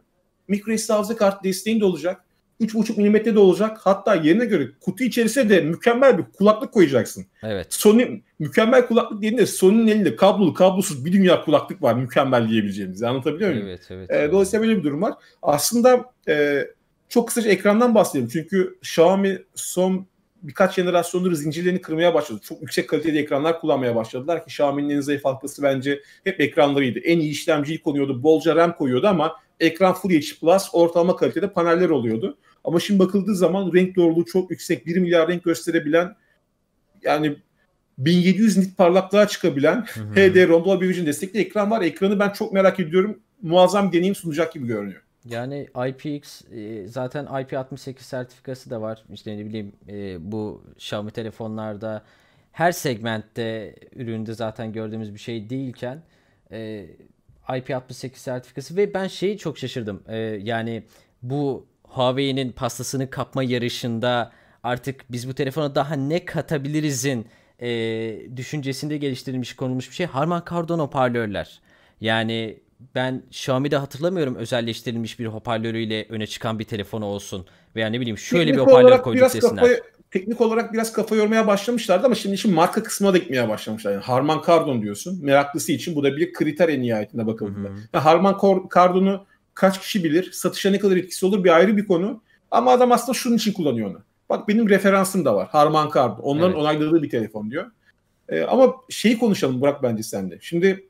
Speaker 1: Micro SD hafıza kart desteğin de olacak. 3,5 milimetre de olacak. Hatta yerine göre kutu içerisine de mükemmel bir kulaklık koyacaksın. Evet. Sony mükemmel kulaklık dediğinde Sony'nin elinde kablolu kablosuz bir dünya kulaklık var mükemmel diyebileceğimiz. Anlatabiliyor muyum? Evet, evet. Ee, Dolayısıyla böyle bir durum var. Aslında e, çok kısaca ekrandan bahsedeyim. Çünkü Xiaomi son birkaç jenerasyondur zincirlerini kırmaya başladı. Çok yüksek kaliteli ekranlar kullanmaya başladılar ki Xiaomi'nin en zayıf halkası bence hep ekranlarıydı. En iyi işlemciyi konuyordu, bolca RAM koyuyordu ama ekran Full HD Plus ortalama kalitede paneller oluyordu. Ama şimdi bakıldığı zaman renk doğruluğu çok yüksek 1 milyar renk gösterebilen yani 1700 nit parlaklığa çıkabilen HDR, rom Dolby Vision destekli ekran var. Ekranı ben çok merak ediyorum. Muazzam deneyim sunacak gibi görünüyor.
Speaker 2: Yani IPX e, zaten IP68 sertifikası da var. İşte ne bileyim e, bu Xiaomi telefonlarda her segmentte üründe zaten gördüğümüz bir şey değilken e, IP68 sertifikası ve ben şeyi çok şaşırdım. E, yani bu Huawei'nin pastasını kapma yarışında artık biz bu telefona daha ne katabilirizin e, düşüncesinde geliştirilmiş konulmuş bir şey. Harman kardon hoparlörler. Yani ben Xiaomi'de hatırlamıyorum özelleştirilmiş bir hoparlörüyle öne çıkan bir telefon olsun. Veya ne bileyim şöyle Teknik bir hoparlör koyduk desinler. Kafayı,
Speaker 1: teknik olarak biraz kafa yormaya başlamışlardı ama şimdi işin marka kısmına da gitmeye başlamışlar. Yani Harman Kardon diyorsun. Meraklısı için bu da bir kriter en nihayetinde bakıldığında. Yani Harman Kardon'u kaç kişi bilir, satışa ne kadar etkisi olur bir ayrı bir konu. Ama adam aslında şunun için kullanıyor onu. Bak benim referansım da var. Harman Kardon. Onların evet. onayladığı bir telefon diyor. Ee, ama şeyi konuşalım Burak bence sen de. Şimdi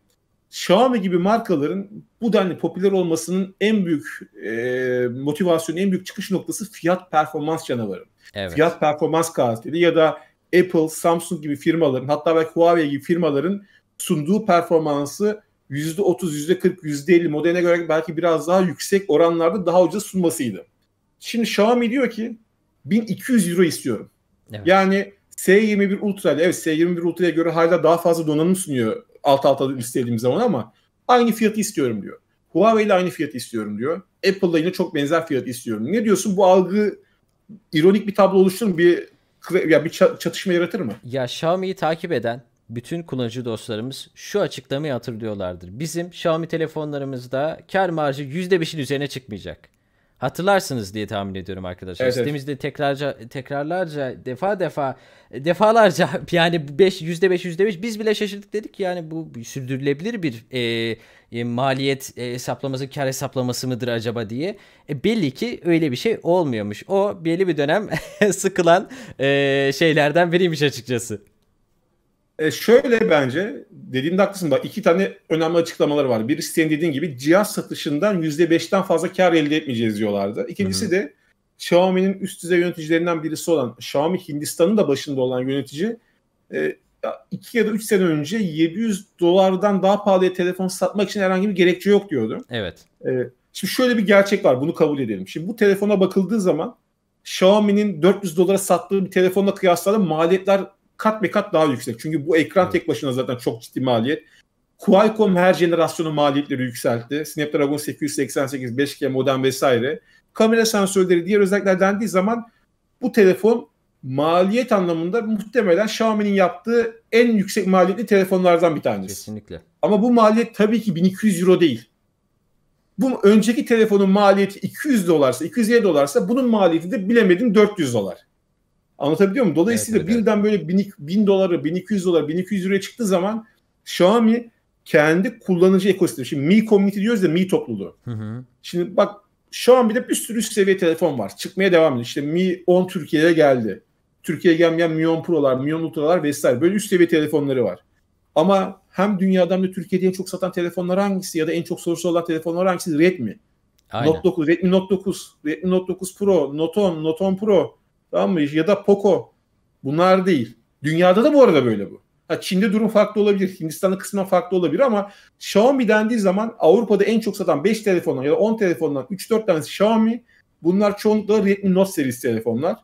Speaker 1: Xiaomi gibi markaların bu denli popüler olmasının en büyük e, motivasyonun en büyük çıkış noktası fiyat performans canavarı. Evet. Fiyat performans kasteli ya da Apple, Samsung gibi firmaların hatta belki Huawei gibi firmaların sunduğu performansı %30, %40, %50 modeline göre belki biraz daha yüksek oranlarda daha ucuz sunmasıydı. Şimdi Xiaomi diyor ki 1200 euro istiyorum. Evet. Yani S21 Ultra ile evet S21 Ultra'ya göre hala daha fazla donanım sunuyor alt alta listelediğim zaman ama aynı fiyatı istiyorum diyor. Huawei ile aynı fiyatı istiyorum diyor. Apple ile yine çok benzer fiyatı istiyorum. Ne diyorsun bu algı ironik bir tablo oluşturur mu? Bir, ya bir çatışma yaratır mı?
Speaker 2: Ya Xiaomi'yi takip eden bütün kullanıcı dostlarımız şu açıklamayı hatırlıyorlardır. Bizim Xiaomi telefonlarımızda kar marjı %5'in üzerine çıkmayacak. Hatırlarsınız diye tahmin ediyorum arkadaşlar. Evet, Sitemizde evet. tekrarca tekrarlarca defa defa defalarca yani 5 yüzde beş yüzde beş biz bile şaşırdık dedik ki yani bu sürdürülebilir bir e, e, maliyet e, hesaplaması kar hesaplaması mıdır acaba diye. E, belli ki öyle bir şey olmuyormuş. O belli bir dönem sıkılan e, şeylerden biriymiş açıkçası.
Speaker 1: E şöyle bence dediğimde haklısın da iki tane önemli açıklamaları var. Birisi senin dediğin gibi cihaz satışından yüzde beşten fazla kar elde etmeyeceğiz diyorlardı. İkincisi Hı-hı. de Xiaomi'nin üst düzey yöneticilerinden birisi olan Xiaomi Hindistan'ın da başında olan yönetici e, iki ya da üç sene önce 700 dolardan daha pahalıya telefon satmak için herhangi bir gerekçe yok diyordu. Evet. E, şimdi şöyle bir gerçek var bunu kabul edelim. Şimdi bu telefona bakıldığı zaman Xiaomi'nin 400 dolara sattığı bir telefonla kıyaslarla maliyetler kat be kat daha yüksek. Çünkü bu ekran tek başına zaten çok ciddi maliyet. Qualcomm her jenerasyonu maliyetleri yükseltti. Snapdragon 888, 5G modem vesaire. Kamera sensörleri diğer özellikler dendiği zaman bu telefon maliyet anlamında muhtemelen Xiaomi'nin yaptığı en yüksek maliyetli telefonlardan bir tanesi. Kesinlikle. Ama bu maliyet tabii ki 1200 euro değil. Bu önceki telefonun maliyeti 200 dolarsa, 250 dolarsa bunun maliyeti de bilemedim 400 dolar. Anlatabiliyor muyum? Dolayısıyla evet, evet, birden böyle 1000, bin dolara, 1200 dolar, 1200 liraya çıktığı zaman Xiaomi kendi kullanıcı ekosistemi. Şimdi Mi Community diyoruz da Mi topluluğu. Hı hı. Şimdi bak şu an bir de bir sürü üst seviye telefon var. Çıkmaya devam ediyor. İşte Mi 10 Türkiye'ye geldi. Türkiye'ye gelmeyen Mi 10 Pro'lar, Mi 10 Ultra'lar vesaire. Böyle üst seviye telefonları var. Ama hem dünyadan da Türkiye'de en çok satan telefonlar hangisi ya da en çok sorusu olan telefonlar hangisi? Redmi. Aynen. Note 9, Redmi Note 9, Redmi Note 9 Pro, Note 10, Note 10 Pro, Tamam mı? Ya da Poco. Bunlar değil. Dünyada da bu arada böyle bu. Ha, Çin'de durum farklı olabilir. Hindistan'ın kısmen farklı olabilir ama Xiaomi dendiği zaman Avrupa'da en çok satan 5 telefondan ya da 10 telefondan 3-4 tanesi Xiaomi. Bunlar çoğunlukla Redmi Note serisi telefonlar.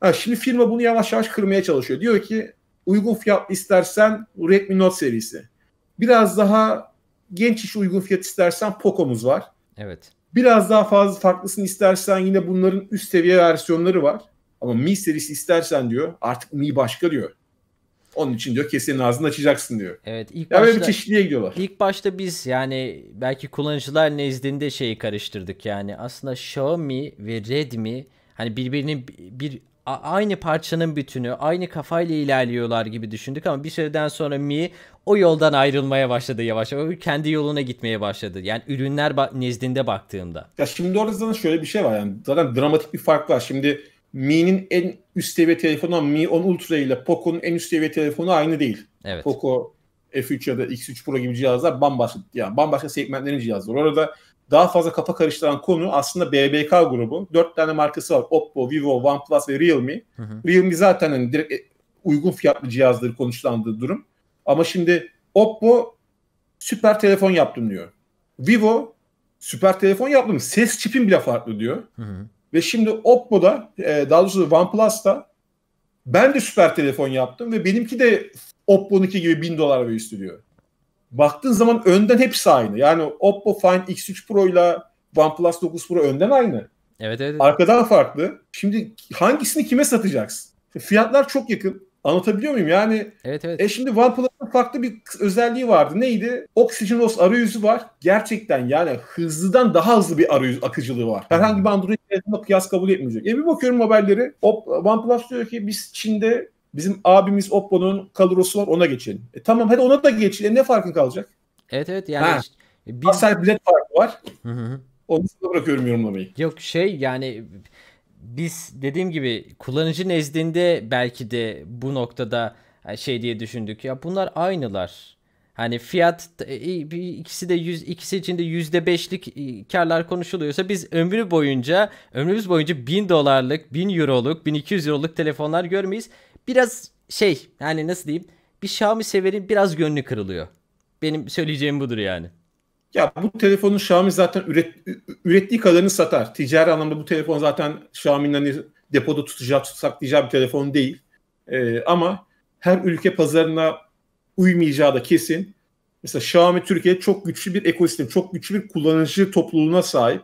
Speaker 1: Ha, şimdi firma bunu yavaş yavaş kırmaya çalışıyor. Diyor ki uygun fiyat istersen Redmi Note serisi. Biraz daha genç iş uygun fiyat istersen Poco'muz var. Evet. Biraz daha fazla farklısını istersen yine bunların üst seviye versiyonları var. Ama Mi serisi istersen diyor artık Mi başka diyor. Onun için diyor kesenin ağzını açacaksın diyor. Evet ilk yani başta, bir çeşitliğe gidiyorlar.
Speaker 2: İlk başta biz yani belki kullanıcılar nezdinde şeyi karıştırdık yani. Aslında Xiaomi ve Redmi hani birbirinin bir aynı parçanın bütünü, aynı kafayla ilerliyorlar gibi düşündük ama bir süreden sonra Mi o yoldan ayrılmaya başladı yavaş yavaş. Kendi yoluna gitmeye başladı. Yani ürünler nezdinde baktığımda.
Speaker 1: Ya şimdi orada şöyle bir şey var yani. Zaten dramatik bir fark var. Şimdi Mi'nin en üst seviye telefonu ama Mi 10 Ultra ile Poco'nun en üst seviye telefonu aynı değil. Evet. Poco F3 ya da X3 Pro gibi cihazlar bambaşka yani bambaşka segmentlerin cihazları. Orada daha fazla kafa karıştıran konu aslında BBK grubu. Dört tane markası var. Oppo, Vivo, OnePlus ve Realme. Hı hı. Realme zaten hani direkt e, uygun fiyatlı cihazları konuşlandığı durum. Ama şimdi Oppo süper telefon yaptım diyor. Vivo süper telefon yaptım. Ses çipim bile farklı diyor. Hı hı. Ve şimdi Oppo'da e, daha doğrusu OnePlus'ta ben de süper telefon yaptım ve benimki de Oppo'nunki gibi 1000 dolar ve üstü diyor. Baktığın zaman önden hepsi aynı. Yani Oppo Find X3 Pro ile OnePlus 9 Pro önden aynı. Evet, evet. Arkadan farklı. Şimdi hangisini kime satacaksın? Fiyatlar çok yakın. Anlatabiliyor muyum? Yani evet, evet. E şimdi OnePlus'ın farklı bir özelliği vardı. Neydi? OxygenOS arayüzü var. Gerçekten yani hızlıdan daha hızlı bir arayüz akıcılığı var. Herhangi bir Android telefonla kıyas kabul etmeyecek. E bir bakıyorum haberleri. OnePlus diyor ki biz Çin'de bizim abimiz Oppo'nun kalorosu var ona geçelim. E tamam hadi ona da geçelim. ne farkın kalacak?
Speaker 2: Evet evet yani. Işte, e, bir... Asel bilet farkı var. Hı hı. Onu sana bırakıyorum yorumlamayı. Yok şey yani biz dediğim gibi kullanıcı nezdinde belki de bu noktada e, şey diye düşündük. Ya bunlar aynılar. Hani fiyat e, ikisi de yüz, ikisi içinde yüzde beşlik e, karlar konuşuluyorsa biz ömrü boyunca ömrümüz boyunca bin dolarlık, bin euroluk, bin iki yüz euroluk telefonlar görmeyiz. Biraz şey yani nasıl diyeyim bir Xiaomi severin biraz gönlü kırılıyor. Benim söyleyeceğim budur yani. Ya bu telefonun Xiaomi zaten üret, ürettiği kadarını satar. Ticari anlamda bu telefon
Speaker 1: zaten Xiaomi'nin hani depoda tutacağı, saklayacağı bir telefon değil. Ee, ama her ülke pazarına uymayacağı da kesin. Mesela Xiaomi Türkiye çok güçlü bir ekosistem, çok güçlü bir kullanıcı topluluğuna sahip.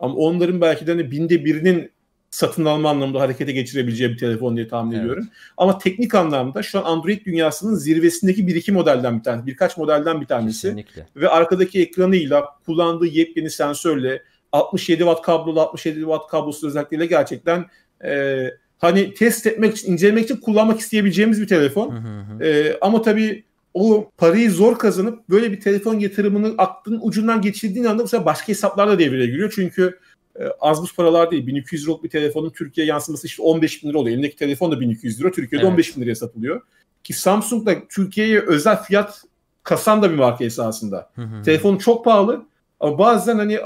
Speaker 1: Ama onların belki de hani binde birinin satın alma anlamında harekete geçirebileceği bir telefon diye tahmin evet. ediyorum. Ama teknik anlamda şu an Android dünyasının zirvesindeki bir iki modelden bir tanesi, birkaç modelden bir tanesi. Kesinlikle. Ve arkadaki ekranıyla, kullandığı yepyeni sensörle, 67 watt kablolu, 67 watt kablosu özellikleriyle gerçekten e, hani test etmek için, incelemek için kullanmak isteyebileceğimiz bir telefon. Hı hı E, ama tabii o parayı zor kazanıp böyle bir telefon yatırımını aklın ucundan geçirdiğin anda bu sefer başka hesaplarla da devreye giriyor. Çünkü e, az buz paralar değil. 1200 liralık bir telefonun Türkiye yansıması işte 15 bin lira oluyor. Elindeki telefon da 1200 lira. Türkiye'de evet. 15 bin liraya satılıyor. Ki Samsung da Türkiye'ye özel fiyat kasan da bir marka esasında. Hı hı. Telefon çok pahalı ama bazen hani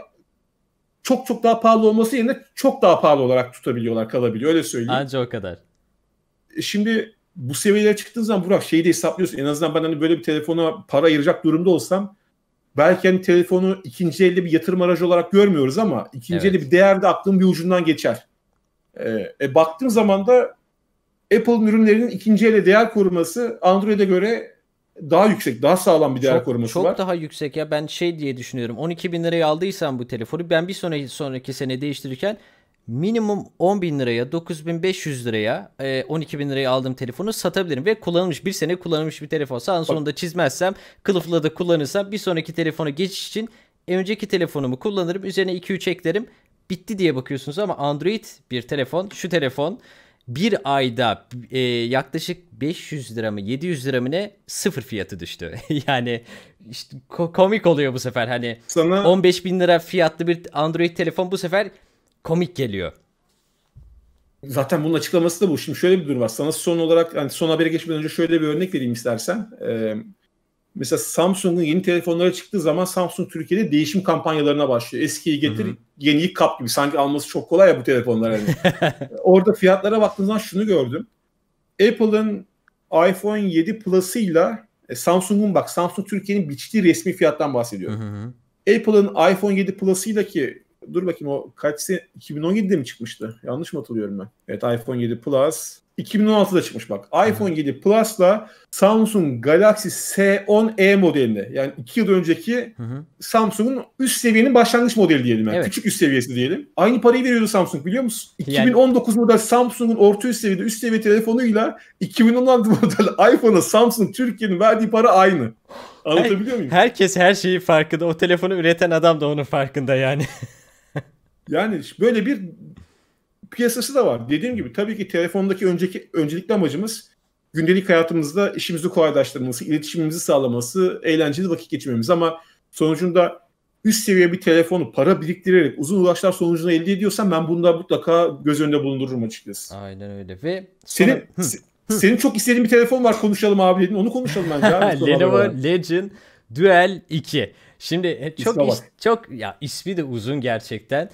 Speaker 1: çok çok daha pahalı olması yerine çok daha pahalı olarak tutabiliyorlar, kalabiliyor. Öyle söyleyeyim. Anca o kadar. E, şimdi bu seviyelere çıktığın zaman Burak şeyi de hesaplıyorsun. En azından ben hani böyle bir telefona para ayıracak durumda olsam belki hani telefonu ikinci elde bir yatırım aracı olarak görmüyoruz ama ikinci evet. elde bir değer de aklın bir ucundan geçer. E, e, baktığın zaman da Apple ürünlerinin ikinci ele değer koruması Android'e göre daha yüksek, daha sağlam bir değer çok, koruması çok var. Çok
Speaker 2: daha yüksek ya ben şey diye düşünüyorum. 12 bin liraya aldıysam bu telefonu ben bir sonraki, sonraki sene değiştirirken minimum 10 bin liraya, 9500 liraya, 12 e, bin liraya aldığım telefonu satabilirim. Ve kullanılmış, bir sene kullanılmış bir telefon. Sağın sonunda çizmezsem, kılıfla da kullanırsam bir sonraki telefonu geçiş için önceki telefonumu kullanırım. Üzerine 2-3 eklerim. Bitti diye bakıyorsunuz ama Android bir telefon, şu telefon bir ayda e, yaklaşık 500 lira mı 700 lira mı ne sıfır fiyatı düştü. yani işte komik oluyor bu sefer hani Sana... 15 bin lira fiyatlı bir Android telefon bu sefer komik geliyor.
Speaker 1: Zaten bunun açıklaması da bu. Şimdi şöyle bir durum var. Sana son olarak yani son habere geçmeden önce şöyle bir örnek vereyim istersen. Ee, mesela Samsung'un yeni telefonları çıktığı zaman Samsung Türkiye'de değişim kampanyalarına başlıyor. Eskiyi getir, Hı-hı. yeniyi kap gibi. Sanki alması çok kolay ya bu telefonlar. Hani. Orada fiyatlara baktığınızdan şunu gördüm. Apple'ın iPhone 7 Plus'ıyla e, Samsung'un bak Samsung Türkiye'nin biçtiği resmi fiyattan bahsediyorum. Apple'ın iPhone 7 Plus'ıyla ki dur bakayım o kaçsı 2017'de mi çıkmıştı? Yanlış mı hatırlıyorum ben? Evet iPhone 7 Plus 2016'da çıkmış bak. iPhone 7 Plus'la Samsung Galaxy S10e modelinde yani 2 yıl önceki Samsung'un üst seviyenin başlangıç modeli diyelim yani. Evet. Küçük üst seviyesi diyelim. Aynı parayı veriyordu Samsung biliyor musun? Yani... 2019 model Samsung'un orta üst seviyede üst seviye telefonuyla 2016 model iPhone'a Samsung Türkiye'nin verdiği para aynı.
Speaker 2: Anlatabiliyor Her, muyum? Herkes her şeyi farkında. O telefonu üreten adam da onun farkında yani. Yani böyle bir
Speaker 1: piyasası da var. Dediğim gibi tabii ki telefondaki önceki öncelikli amacımız gündelik hayatımızda işimizi kolaylaştırması, iletişimimizi sağlaması, eğlenceli vakit geçirmemiz ama sonucunda üst seviye bir telefonu para biriktirerek uzun uğraşlar sonucunda elde ediyorsan ben bunda mutlaka
Speaker 2: göz önünde bulundururum açıkçası. Aynen öyle ve sonra... senin
Speaker 1: senin çok istediğin bir telefon var konuşalım abi dedin. Onu konuşalım bence Lenovo
Speaker 2: Legend Duel 2. Şimdi e, çok iş, çok ya ismi de uzun gerçekten.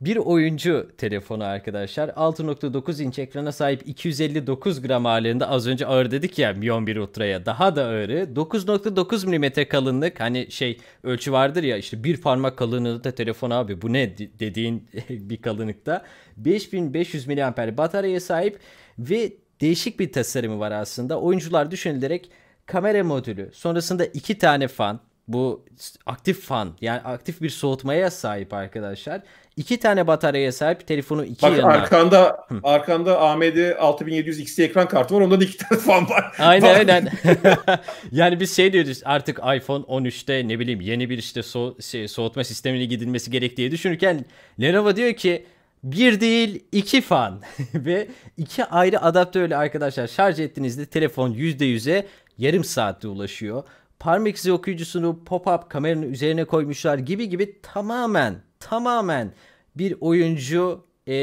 Speaker 2: Bir oyuncu telefonu arkadaşlar 6.9 inç ekrana sahip 259 gram ağırlığında az önce ağır dedik ya Mi 11 Ultra'ya daha da ağırı 9.9 mm kalınlık hani şey ölçü vardır ya işte bir parmak kalınlığı da telefon abi bu ne dediğin bir kalınlıkta 5500 mAh bataryaya sahip ve değişik bir tasarımı var aslında oyuncular düşünülerek kamera modülü sonrasında iki tane fan bu aktif fan yani aktif bir soğutmaya sahip arkadaşlar. İki tane bataryaya sahip telefonu iki Bak, yanına.
Speaker 1: arkanda Hı. arkanda AMD 6700 XT ekran kartı var. Onda da iki tane fan var. Aynen aynen.
Speaker 2: yani biz şey diyoruz artık iPhone 13'te ne bileyim yeni bir işte so şey, soğutma sistemine gidilmesi gerektiği diye düşünürken Lenovo diyor ki bir değil iki fan ve iki ayrı adaptörle arkadaşlar şarj ettiğinizde telefon %100'e yarım saatte ulaşıyor parmak izi okuyucusunu pop-up kameranın üzerine koymuşlar gibi gibi tamamen tamamen bir oyuncu e,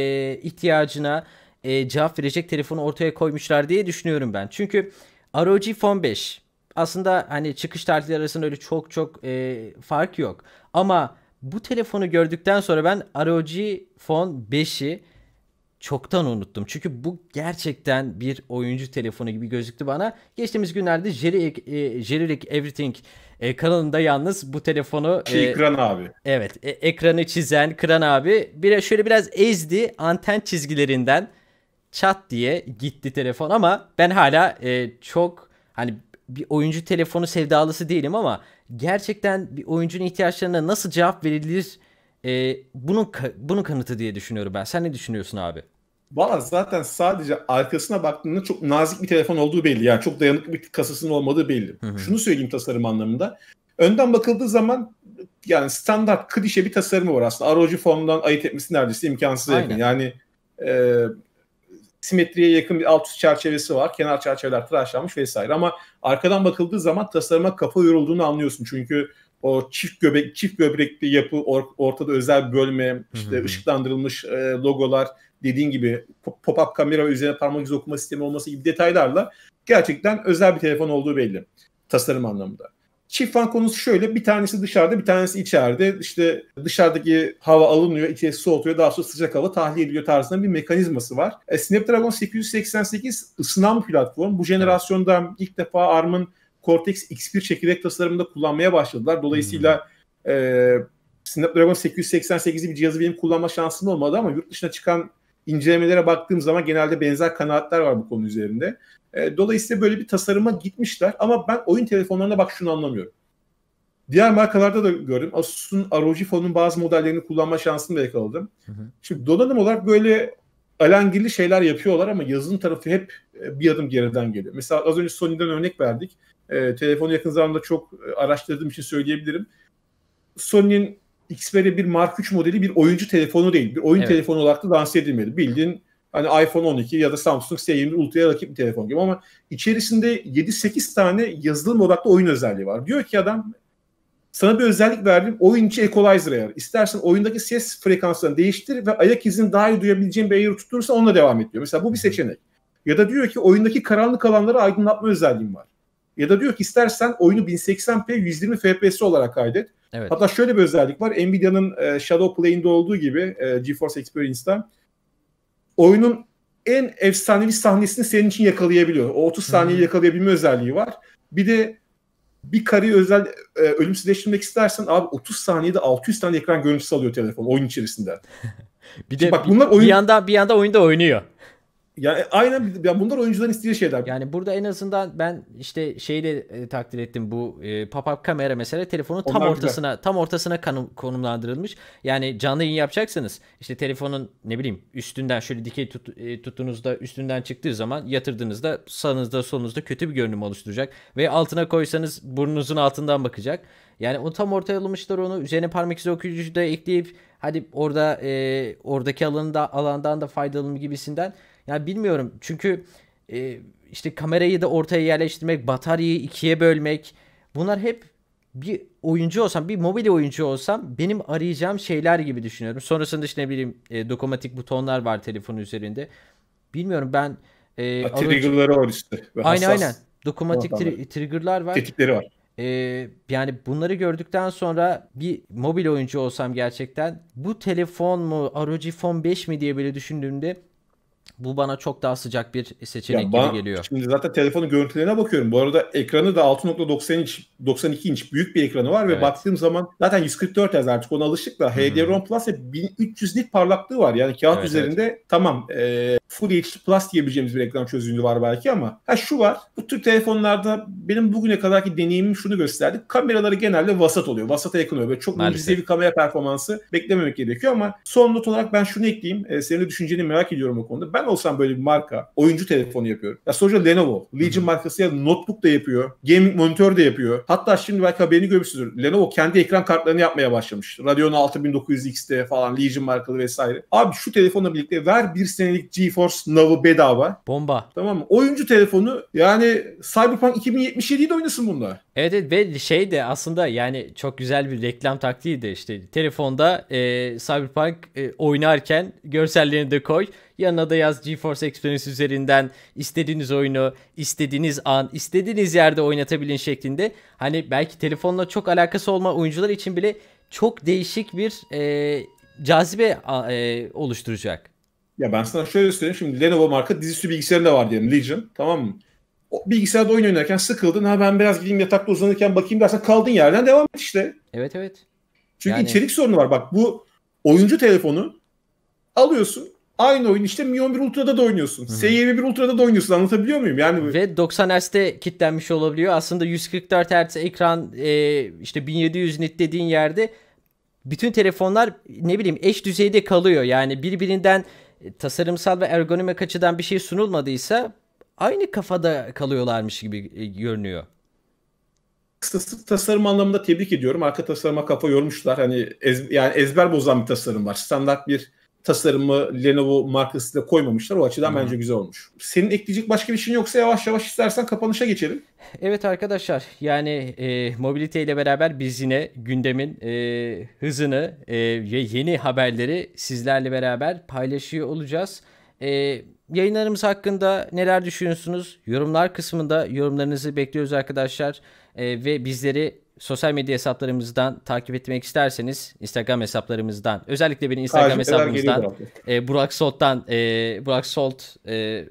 Speaker 2: ihtiyacına e, cevap verecek telefonu ortaya koymuşlar diye düşünüyorum ben. Çünkü ROG Phone 5 aslında hani çıkış tarihleri arasında öyle çok çok e, fark yok. Ama bu telefonu gördükten sonra ben ROG Phone 5'i çoktan unuttum. Çünkü bu gerçekten bir oyuncu telefonu gibi gözüktü bana. Geçtiğimiz günlerde Jerry, e, Jerry Everything e, kanalında yalnız bu telefonu... Ki e, abi. Evet. E, ekranı çizen Kran abi bir, şöyle biraz ezdi anten çizgilerinden çat diye gitti telefon ama ben hala e, çok hani bir oyuncu telefonu sevdalısı değilim ama gerçekten bir oyuncunun ihtiyaçlarına nasıl cevap verilir e, ee, bunun bunun kanıtı diye düşünüyorum ben. Sen ne düşünüyorsun abi?
Speaker 1: Valla zaten sadece arkasına baktığında çok nazik bir telefon olduğu belli. Yani çok dayanıklı bir kasasının olmadığı belli. Hı hı. Şunu söyleyeyim tasarım anlamında. Önden bakıldığı zaman yani standart klişe bir tasarımı var aslında. ROG fonundan ayırt etmesi neredeyse imkansız Aynen. yakın. Yani e, simetriye yakın bir alt üst çerçevesi var. Kenar çerçeveler tıraşlanmış vesaire. Ama arkadan bakıldığı zaman tasarıma kafa yorulduğunu anlıyorsun. Çünkü o çift göbek çift göbrekli yapı or, ortada özel bölme işte Hı-hı. ışıklandırılmış e, logolar dediğin gibi pop-up kamera üzerine parmak iz okuma sistemi olması gibi detaylarla gerçekten özel bir telefon olduğu belli tasarım anlamında. Çift fan konusu şöyle bir tanesi dışarıda bir tanesi içeride işte dışarıdaki hava alınıyor içerisi soğutuyor daha sonra sıcak hava tahliye ediliyor tarzında bir mekanizması var. E, Snapdragon 888 ısınan platform bu jenerasyonda ilk defa ARM'ın Cortex X1 çekirdek tasarımında kullanmaya başladılar. Dolayısıyla hmm. e, Snapdragon 888'li bir cihazı benim kullanma şansım olmadı ama yurt dışına çıkan incelemelere baktığım zaman genelde benzer kanaatler var bu konu üzerinde. E, dolayısıyla böyle bir tasarıma gitmişler ama ben oyun telefonlarına bak şunu anlamıyorum. Diğer markalarda da gördüm. Asus'un ROG Phone'un bazı modellerini kullanma şansını da yakaladım. Hı hı. Şimdi donanım olarak böyle alengirli şeyler yapıyorlar ama yazılım tarafı hep e, bir adım geriden geliyor. Mesela az önce Sony'den örnek verdik. E, telefonu yakın zamanda çok e, araştırdığım için söyleyebilirim. Sony'nin Xperia 1 Mark 3 modeli bir oyuncu telefonu değil. Bir oyun evet. telefonu olarak da lanse edilmedi. Bildiğin hani iPhone 12 ya da Samsung S20 Ultra'ya rakip bir telefon gibi ama içerisinde 7-8 tane yazılım odaklı oyun özelliği var. Diyor ki adam sana bir özellik verdim. Oyun içi equalizer ayar. İstersen oyundaki ses frekanslarını değiştir ve ayak izini daha iyi duyabileceğin bir ayarı tutturursa onunla devam ediyor. Mesela bu bir seçenek. Ya da diyor ki oyundaki karanlık alanları aydınlatma özelliğim var. Ya da diyor ki istersen oyunu 1080p 120 fps olarak kaydet. Evet. Hatta şöyle bir özellik var. Nvidia'nın e, Shadow Play'inde olduğu gibi e, GeForce Experience'den oyunun en efsanevi sahnesini senin için yakalayabiliyor. O 30 saniye yakalayabilme özelliği var. Bir de bir kareyi özel e, ölümsüzleştirmek istersen abi 30 saniyede 600 tane ekran görüntüsü alıyor telefon oyun içerisinde. bir de Şimdi bak bunlar oyun... bir yandan bir
Speaker 2: yandan oyunda oynuyor ya e, aynen ya bunlar oyuncuların istediği şeyler. Yani burada en azından ben işte şeyi de e, takdir ettim bu e, pop-up kamera mesela telefonun tam Onlar ortasına güzel. tam ortasına kanum, konumlandırılmış. Yani canlı yayın yapacaksanız işte telefonun ne bileyim üstünden şöyle dikey tut, e, tuttuğunuzda üstünden çıktığı zaman yatırdığınızda sağınızda solunuzda kötü bir görünüm oluşturacak ve altına koysanız burnunuzun altından bakacak. Yani o tam ortaya almışlar onu. Üzerine parmak izi okuyucu da ekleyip hadi orada e, oradaki alanı da alandan da faydalanım gibisinden yani bilmiyorum çünkü e, işte kamerayı da ortaya yerleştirmek, bataryayı ikiye bölmek bunlar hep bir oyuncu olsam, bir mobil oyuncu olsam benim arayacağım şeyler gibi düşünüyorum. Sonrasında işte ne bileyim e, dokunmatik butonlar var telefonun üzerinde. Bilmiyorum ben... E, triggerları var işte. Aynen aynen. Dokunmatik tri- triggerlar var. Tetikleri var. Ee, yani bunları gördükten sonra bir mobil oyuncu olsam gerçekten bu telefon mu ROG Phone 5 mi diye böyle düşündüğümde bu bana çok daha sıcak bir seçenek ya gibi geliyor.
Speaker 1: Şimdi zaten telefonun görüntülerine bakıyorum. Bu arada ekranı da 6.92 inç, 92 inç büyük bir ekranı var evet. ve baktığım zaman zaten 144 Hz artık ona alıştık da HDR10 Plus 1300 nit parlaklığı var. Yani kağıt evet, üzerinde evet. tamam e, Full HD Plus diyebileceğimiz bir ekran çözünürlüğü var belki ama ha şu var. Bu tür telefonlarda benim bugüne kadarki deneyimim şunu gösterdi. Kameraları genelde vasat oluyor. Vasata yakın oluyor. Böyle çok mucizevi bir kamera performansı beklememek gerekiyor ama son not olarak ben şunu ekleyeyim. E, senin de düşünceni merak ediyorum o konuda. Ben olsam böyle bir marka oyuncu telefonu yapıyorum. Ya sonuçta Lenovo. Legion markası ya notebook da yapıyor. Gaming monitör de yapıyor. Hatta şimdi belki haberini görmüşsünüzdür. Lenovo kendi ekran kartlarını yapmaya başlamış. Radeon 6900X'te falan Legion markalı vesaire. Abi şu telefonla birlikte ver bir senelik GeForce Now'ı bedava. Bomba. Tamam mı? Oyuncu telefonu yani Cyberpunk 2077'yi de oynasın bunlar.
Speaker 2: Evet, evet ve şey de aslında yani çok güzel bir reklam taktiği de işte telefonda e, Cyberpunk e, oynarken görsellerini de koy. Yanına da yaz GeForce Experience üzerinden istediğiniz oyunu istediğiniz an istediğiniz yerde oynatabilin şeklinde. Hani belki telefonla çok alakası olma oyuncular için bile çok değişik bir e, cazibe e, oluşturacak. Ya ben
Speaker 1: sana şöyle söyleyeyim şimdi Lenovo marka dizüstü bilgisayarı da var diyelim Legion tamam mı? bilgisayarda oyun oynarken sıkıldın. Ha ben biraz gideyim yatakta uzanırken bakayım dersen kaldığın yerden devam et işte. Evet evet. Çünkü yani... içerik sorunu var. Bak bu oyuncu telefonu alıyorsun. Aynı oyun işte Mi 11 Ultra'da da oynuyorsun. S21
Speaker 2: Ultra'da da oynuyorsun. Anlatabiliyor muyum? Yani Ve 90 Hz'de kitlenmiş olabiliyor. Aslında 144 Hz ekran e, işte 1700 nit dediğin yerde bütün telefonlar ne bileyim eş düzeyde kalıyor. Yani birbirinden tasarımsal ve ergonomik açıdan bir şey sunulmadıysa aynı kafada kalıyorlarmış gibi e, görünüyor. Tasarım anlamında tebrik ediyorum. Arka tasarıma kafa
Speaker 1: yormuşlar. Hani ez, yani ezber bozan bir tasarım var. Standart bir tasarımı Lenovo markasıyla koymamışlar. O açıdan hmm. bence güzel olmuş. Senin ekleyecek başka bir şeyin yoksa yavaş yavaş istersen kapanışa geçelim.
Speaker 2: Evet arkadaşlar yani e, mobilite ile beraber biz yine gündemin e, hızını e, ve yeni haberleri sizlerle beraber paylaşıyor olacağız. E, yayınlarımız hakkında neler düşünüyorsunuz? Yorumlar kısmında yorumlarınızı bekliyoruz arkadaşlar. E, ve bizleri sosyal medya hesaplarımızdan takip etmek isterseniz Instagram hesaplarımızdan özellikle benim Instagram Takip hesabımızdan e, Burak Solt'tan e, Burak Solt e,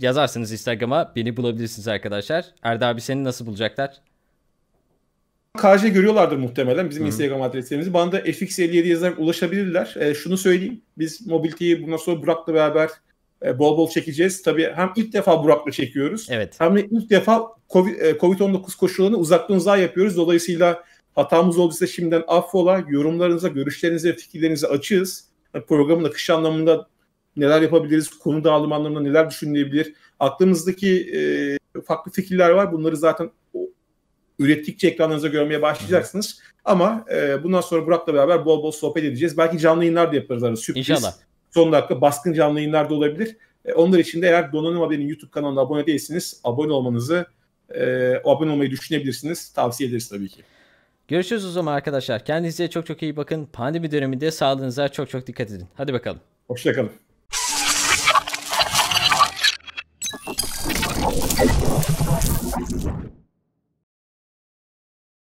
Speaker 2: yazarsınız Instagram'a beni bulabilirsiniz arkadaşlar. Erda abi seni nasıl bulacaklar?
Speaker 1: KJ görüyorlardır muhtemelen bizim Hı. Instagram adreslerimizi. Bana da FX57 yazarak ulaşabilirler. E, şunu söyleyeyim. Biz Mobility'yi bundan sonra Burak'la beraber e, bol bol çekeceğiz. Tabii hem ilk defa Burak'la çekiyoruz. Evet. Hem de ilk defa COVID-19 e, koşullarını uzaktan uzağa yapıyoruz. Dolayısıyla hatamız olduysa şimdiden affola. Yorumlarınıza, görüşlerinize, fikirlerinize açığız. Yani e, programın akış anlamında neler yapabiliriz, konu dağılım anlamında neler düşünülebilir. Aklımızdaki e, farklı fikirler var. Bunları zaten ürettikçe ekranlarınıza görmeye başlayacaksınız. Hı-hı. Ama e, bundan sonra Burak'la beraber bol bol sohbet edeceğiz. Belki canlı yayınlar da yaparız ara sürpriz. İnşallah. Son dakika baskın canlı yayınlar da olabilir. E, onlar için de eğer Donanım Haberi'nin YouTube kanalına abone değilsiniz, abone olmanızı e, abone olmayı düşünebilirsiniz. Tavsiye ederiz tabii
Speaker 2: ki. Görüşürüz o zaman arkadaşlar. Kendinize çok çok iyi bakın. Pandemi döneminde sağlığınıza çok çok dikkat edin. Hadi bakalım. Hoşçakalın. Thank